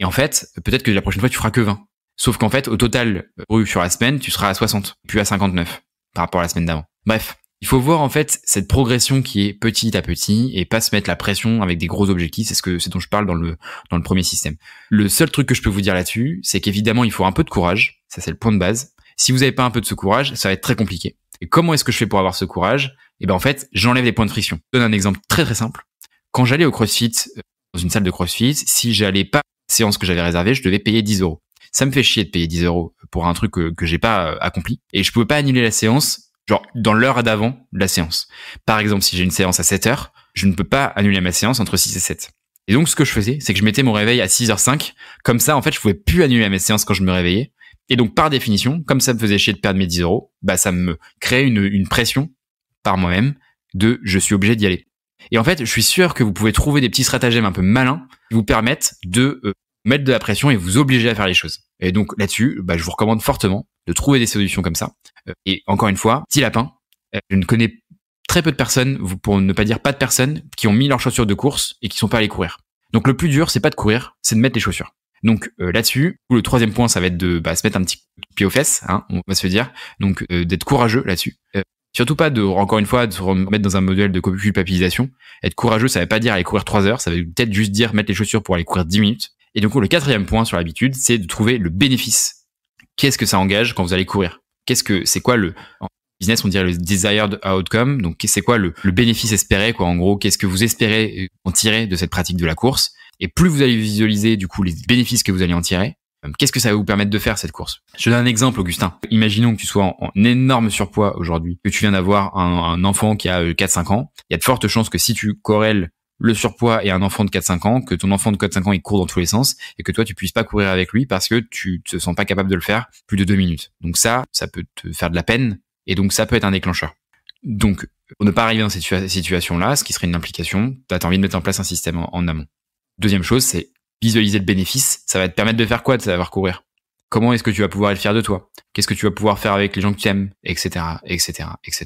Et en fait, peut-être que la prochaine fois, tu feras que 20. Sauf qu'en fait, au total, euh, sur la semaine, tu seras à 60, puis à 59 par rapport à la semaine d'avant. Bref, il faut voir en fait cette progression qui est petit à petit et pas se mettre la pression avec des gros objectifs. C'est ce que c'est dont je parle dans le dans le premier système. Le seul truc que je peux vous dire là-dessus, c'est qu'évidemment il faut un peu de courage. Ça c'est le point de base. Si vous n'avez pas un peu de ce courage, ça va être très compliqué. Et comment est-ce que je fais pour avoir ce courage et eh ben en fait, j'enlève les points de friction. Je donne un exemple très très simple. Quand j'allais au CrossFit, euh, dans une salle de CrossFit, si j'allais pas à la séance que j'avais réservée, je devais payer 10 euros. Ça me fait chier de payer 10 euros pour un truc euh, que, j'ai pas euh, accompli. Et je pouvais pas annuler la séance, genre dans l'heure d'avant de la séance. Par exemple, si j'ai une séance à 7 heures, je ne peux pas annuler ma séance entre 6 et 7. Et donc, ce que je faisais, c'est que je mettais mon réveil à 6h05. Comme ça, en fait, je pouvais plus annuler mes séances quand je me réveillais. Et donc, par définition, comme ça me faisait chier de perdre mes 10 euros, bah, ça me créait une pression par moi-même de je suis obligé d'y aller. Et en fait, je suis sûr que vous pouvez trouver des petits stratagèmes un peu malins qui vous permettent de euh, mettre de la pression et vous obliger à faire les choses. Et donc là-dessus, bah, je vous recommande fortement de trouver des solutions comme ça. Euh, et encore une fois, petit lapin, euh, je ne connais très peu de personnes, pour ne pas dire pas de personnes, qui ont mis leurs chaussures de course et qui sont pas allées courir. Donc le plus dur, c'est pas de courir, c'est de mettre les chaussures. Donc là-dessus, le troisième point, ça va être de bah, se mettre un petit pied aux fesses, hein, on va se dire, donc d'être courageux là-dessus. Surtout pas de, encore une fois, de se remettre dans un modèle de culpabilisation. Être courageux, ça veut pas dire aller courir trois heures, ça veut peut-être juste dire mettre les chaussures pour aller courir dix minutes. Et du coup, le quatrième point sur l'habitude, c'est de trouver le bénéfice. Qu'est-ce que ça engage quand vous allez courir Qu'est-ce que, c'est quoi le, business, on dirait le desired outcome. Donc, c'est quoi le, le, bénéfice espéré, quoi, en gros? Qu'est-ce que vous espérez euh, en tirer de cette pratique de la course? Et plus vous allez visualiser, du coup, les bénéfices que vous allez en tirer, euh, qu'est-ce que ça va vous permettre de faire cette course Je donne un exemple, Augustin. Imaginons que tu sois en, énorme surpoids aujourd'hui, que tu viens d'avoir un, enfant qui a 4-5 euh, ans. Il y a de fortes chances que si tu corrèles le surpoids et un enfant de 4-5 ans, que ton enfant de 4-5 ans il court dans tous les sens et que toi tu puisses pas courir avec lui parce que tu te sens pas capable de le faire plus de deux minutes. Donc ça, ça peut te faire de la peine et donc ça peut être un déclencheur. Donc pour ne pas arriver dans cette situation-là, ce qui serait une implication, tu as envie de mettre en place un système en amont. Deuxième chose, c'est visualiser le bénéfice, ça va te permettre de faire quoi de savoir courir Comment est-ce que tu vas pouvoir être fier de toi Qu'est-ce que tu vas pouvoir faire avec les gens que tu aimes Etc. Etc. Etc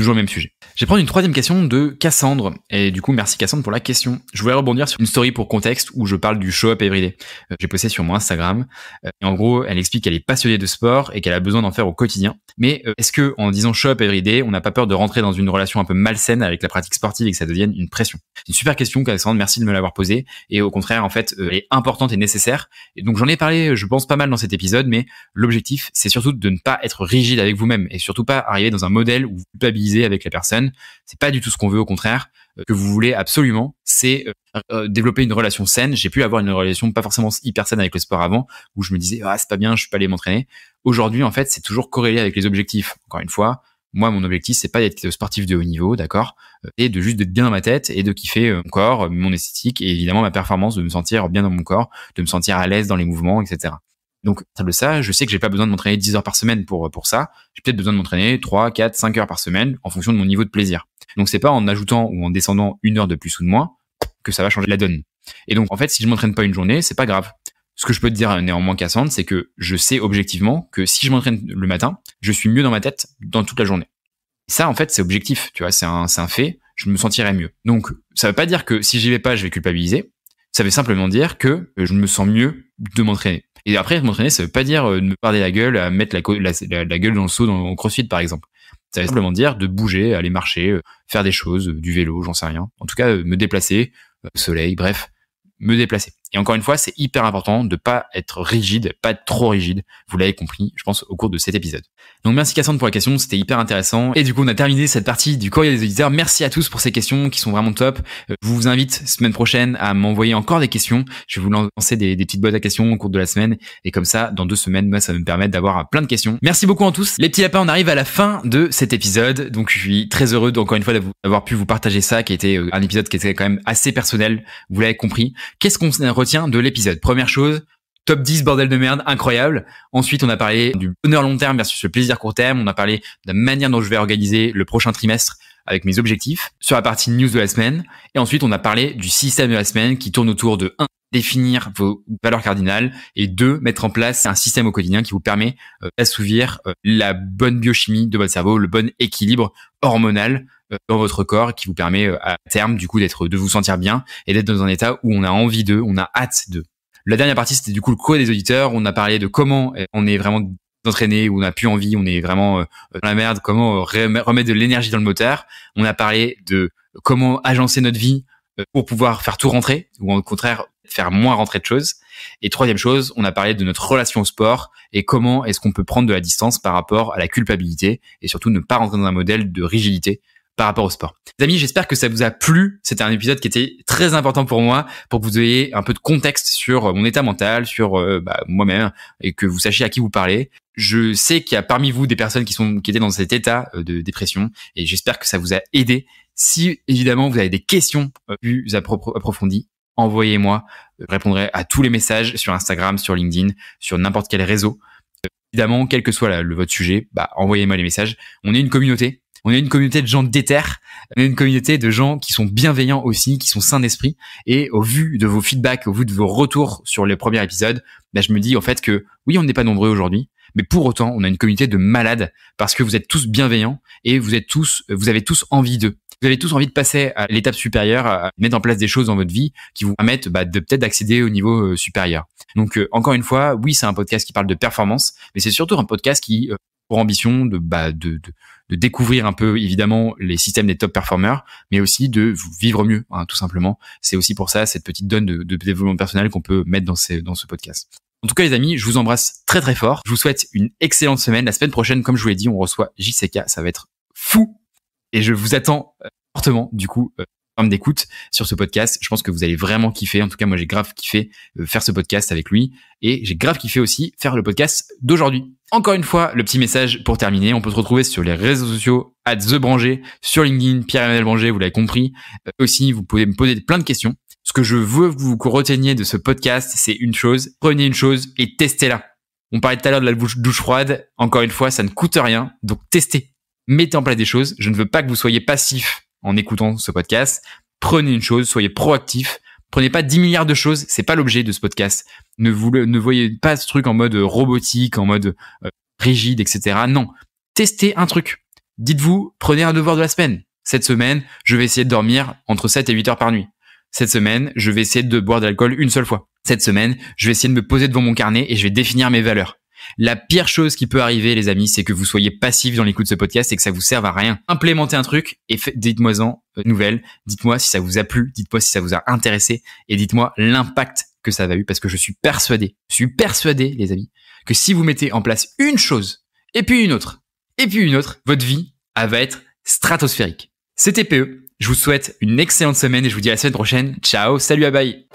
toujours le même sujet. Je vais prendre une troisième question de Cassandre. Et du coup, merci Cassandre pour la question. Je voulais rebondir sur une story pour contexte où je parle du show-up everyday. Euh, j'ai posté sur mon Instagram. Euh, et en gros, elle explique qu'elle est passionnée de sport et qu'elle a besoin d'en faire au quotidien. Mais euh, est-ce que en disant show-up everyday, on n'a pas peur de rentrer dans une relation un peu malsaine avec la pratique sportive et que ça devienne une pression C'est une super question, Cassandre. Merci de me l'avoir posée. Et au contraire, en fait, elle est importante et nécessaire. Et donc, j'en ai parlé, je pense, pas mal dans cet épisode. Mais l'objectif, c'est surtout de ne pas être rigide avec vous-même et surtout pas arriver dans un modèle où vous culpabilisez avec la personne. C'est pas du tout ce qu'on veut, au contraire. Euh, que vous voulez absolument, c'est euh, euh, développer une relation saine. J'ai pu avoir une relation pas forcément hyper saine avec le sport avant, où je me disais ah c'est pas bien, je suis pas aller m'entraîner. Aujourd'hui, en fait, c'est toujours corrélé avec les objectifs. Encore une fois, moi, mon objectif, c'est pas d'être sportif de haut niveau, d'accord, et de juste de bien dans ma tête et de kiffer mon corps, mon esthétique et évidemment ma performance, de me sentir bien dans mon corps, de me sentir à l'aise dans les mouvements, etc. Donc, ça ça, je sais que j'ai pas besoin de m'entraîner 10 heures par semaine pour, pour ça. J'ai peut-être besoin de m'entraîner 3, 4, 5 heures par semaine en fonction de mon niveau de plaisir. Donc, c'est pas en ajoutant ou en descendant une heure de plus ou de moins que ça va changer la donne. Et donc, en fait, si je m'entraîne pas une journée, c'est pas grave. Ce que je peux te dire néanmoins, Cassandre, c'est que je sais objectivement que si je m'entraîne le matin, je suis mieux dans ma tête dans toute la journée. ça, en fait, c'est objectif, tu vois, c'est un, un fait, je me sentirai mieux. Donc, ça veut pas dire que si j'y vais pas, je vais culpabiliser. Ça veut simplement dire que je me sens mieux de m'entraîner. Et après, m'entraîner, ça veut pas dire euh, de me parler la gueule, à mettre la, gueule dans le saut dans, en crossfit, par exemple. Ça veut simplement dire de bouger, aller marcher, euh, faire des choses, euh, du vélo, j'en sais rien. En tout cas, me déplacer, soleil, bref, me déplacer. Et encore une fois, c'est hyper important de pas être rigide, pas trop rigide. Vous l'avez compris, je pense, au cours de cet épisode. Donc merci Cassandre pour la question, c'était hyper intéressant. Et du coup, on a terminé cette partie du courrier des auditeurs. Merci à tous pour ces questions qui sont vraiment top. Euh, je vous invite semaine prochaine à m'envoyer encore des questions. Je vais vous lancer des, petites boîtes à questions au cours de la semaine. Et comme ça, dans deux semaines, moi, ça va me permettre d'avoir plein de questions. Merci beaucoup à tous. Les petits lapins, on arrive à la fin de cet épisode. Donc je suis très heureux encore une fois d'avoir pu vous partager ça, qui était euh, un épisode qui était quand même assez personnel. Vous l'avez compris. Qu'est-ce qu'on retient de l'épisode Première chose, top 10 bordel de merde incroyable. Ensuite, on a parlé du bonheur long terme versus le plaisir court terme. On a parlé de la manière dont je vais organiser le prochain trimestre avec mes objectifs sur la partie news de la semaine. Et ensuite, on a parlé du système de la semaine qui tourne autour de 1 définir vos valeurs cardinales et 2 mettre en place un système au quotidien qui vous permet euh, d'assouvir euh, la bonne biochimie de votre cerveau, le bon équilibre hormonal euh, dans votre corps qui vous permet à terme du coup d'être de vous sentir bien et d'être dans un état où on a envie d'eux, on a hâte d'eux. La dernière partie, c'était du coup le quoi des auditeurs. On a parlé de comment on est vraiment entraîné, on n'a plus envie, on est vraiment euh, dans la merde, comment euh, remettre de l'énergie dans le moteur. On a parlé de comment agencer notre vie euh, pour pouvoir faire tout rentrer ou au contraire faire moins rentrer de choses. Et troisième chose, on a parlé de notre relation au sport et comment est-ce qu'on peut prendre de la distance par rapport à la culpabilité et surtout ne pas rentrer dans un modèle de rigidité par rapport au sport. Les amis, j'espère que ça vous a plu. C'était un épisode qui était très important pour moi, pour que vous ayez un peu de contexte sur euh, mon état mental, sur euh, bah, moi-même, et que vous sachiez à qui vous parlez. Je sais qu'il y a parmi vous des personnes qui sont qui étaient dans cet état euh, de dépression, et j'espère que ça vous a aidé. Si évidemment vous avez des questions plus approfondies, envoyez-moi. Je répondrai à tous les messages sur Instagram, sur LinkedIn, sur n'importe quel réseau. Évidemment, quel que soit le, votre sujet, bah, envoyez-moi les messages. On est une communauté on a une communauté de gens d'éther, on une communauté de gens qui sont bienveillants aussi, qui sont sains d'esprit. Et au vu de vos feedbacks, au vu de vos retours sur les premiers épisodes, bah, je me dis en fait que oui, on n'est pas nombreux aujourd'hui, mais pour autant, on a une communauté de malades parce que vous êtes tous bienveillants et vous êtes tous, vous avez tous envie d'eux. Vous avez tous envie de passer à l'étape supérieure, à mettre en place des choses dans votre vie qui vous permettent bah, de peut-être d'accéder au niveau euh, supérieur. Donc euh, encore une fois, oui, c'est un podcast qui parle de performance, mais c'est surtout un podcast qui euh, pour ambition de, bah, de, de de découvrir un peu évidemment les systèmes des top performers, mais aussi de vivre mieux, hein, tout simplement. C'est aussi pour ça cette petite donne de, développement personnel qu'on peut mettre dans, ces, dans ce podcast. En tout cas, les amis, je vous embrasse très très fort. Je vous souhaite une excellente semaine. La semaine prochaine, comme je vous l'ai dit, on reçoit JCK. Ça va être fou. Et je vous attends euh, fortement, du coup, euh, d'écoute sur ce podcast. Je pense que vous allez vraiment kiffer. En tout cas, moi, j'ai grave kiffé euh, faire ce podcast avec lui et j'ai grave kiffé aussi faire le podcast d'aujourd'hui. Encore une fois, le petit message pour terminer. On peut se retrouver sur les réseaux sociaux, à The Branger, sur LinkedIn, Pierre-Emmanuel Branger, vous l'avez compris. Euh, aussi, vous pouvez me poser plein de questions. Ce que je veux que vous reteniez de ce podcast, c'est une chose. Prenez une chose et testez-la. On parlait tout à l'heure de la douche, douche froide. Encore une fois, ça ne coûte rien. Donc, testez. Mettez en place des choses. Je ne veux pas que vous soyez passif en écoutant ce podcast, prenez une chose, soyez proactif. Prenez pas 10 milliards de choses, c'est pas l'objet de ce podcast. Ne ne voyez pas ce truc en mode euh, robotique, en mode euh, rigide, etc. Non, testez un truc. Dites-vous, prenez un devoir de la semaine. Cette semaine, je vais essayer de dormir entre 7 et 8 heures par nuit. Cette semaine, je vais essayer de boire de l'alcool une seule fois. Cette semaine, je vais essayer de me poser devant mon carnet et je vais définir mes valeurs. La pire chose qui peut arriver, les amis, c'est que vous soyez passif dans l'écoute de ce podcast et que ça vous serve à rien. Implémentez un truc et dites-moi-en euh, nouvelle. Dites-moi si ça vous a plu. Dites-moi si ça vous a intéressé et dites-moi l'impact que ça a eu parce que je suis persuadé, je suis persuadé, les amis, que si vous mettez en place une chose et puis une autre et puis une autre, votre vie, va être stratosphérique. C'était PE. Je vous souhaite une excellente semaine et je vous dis à la semaine prochaine. Ciao, salut à bye.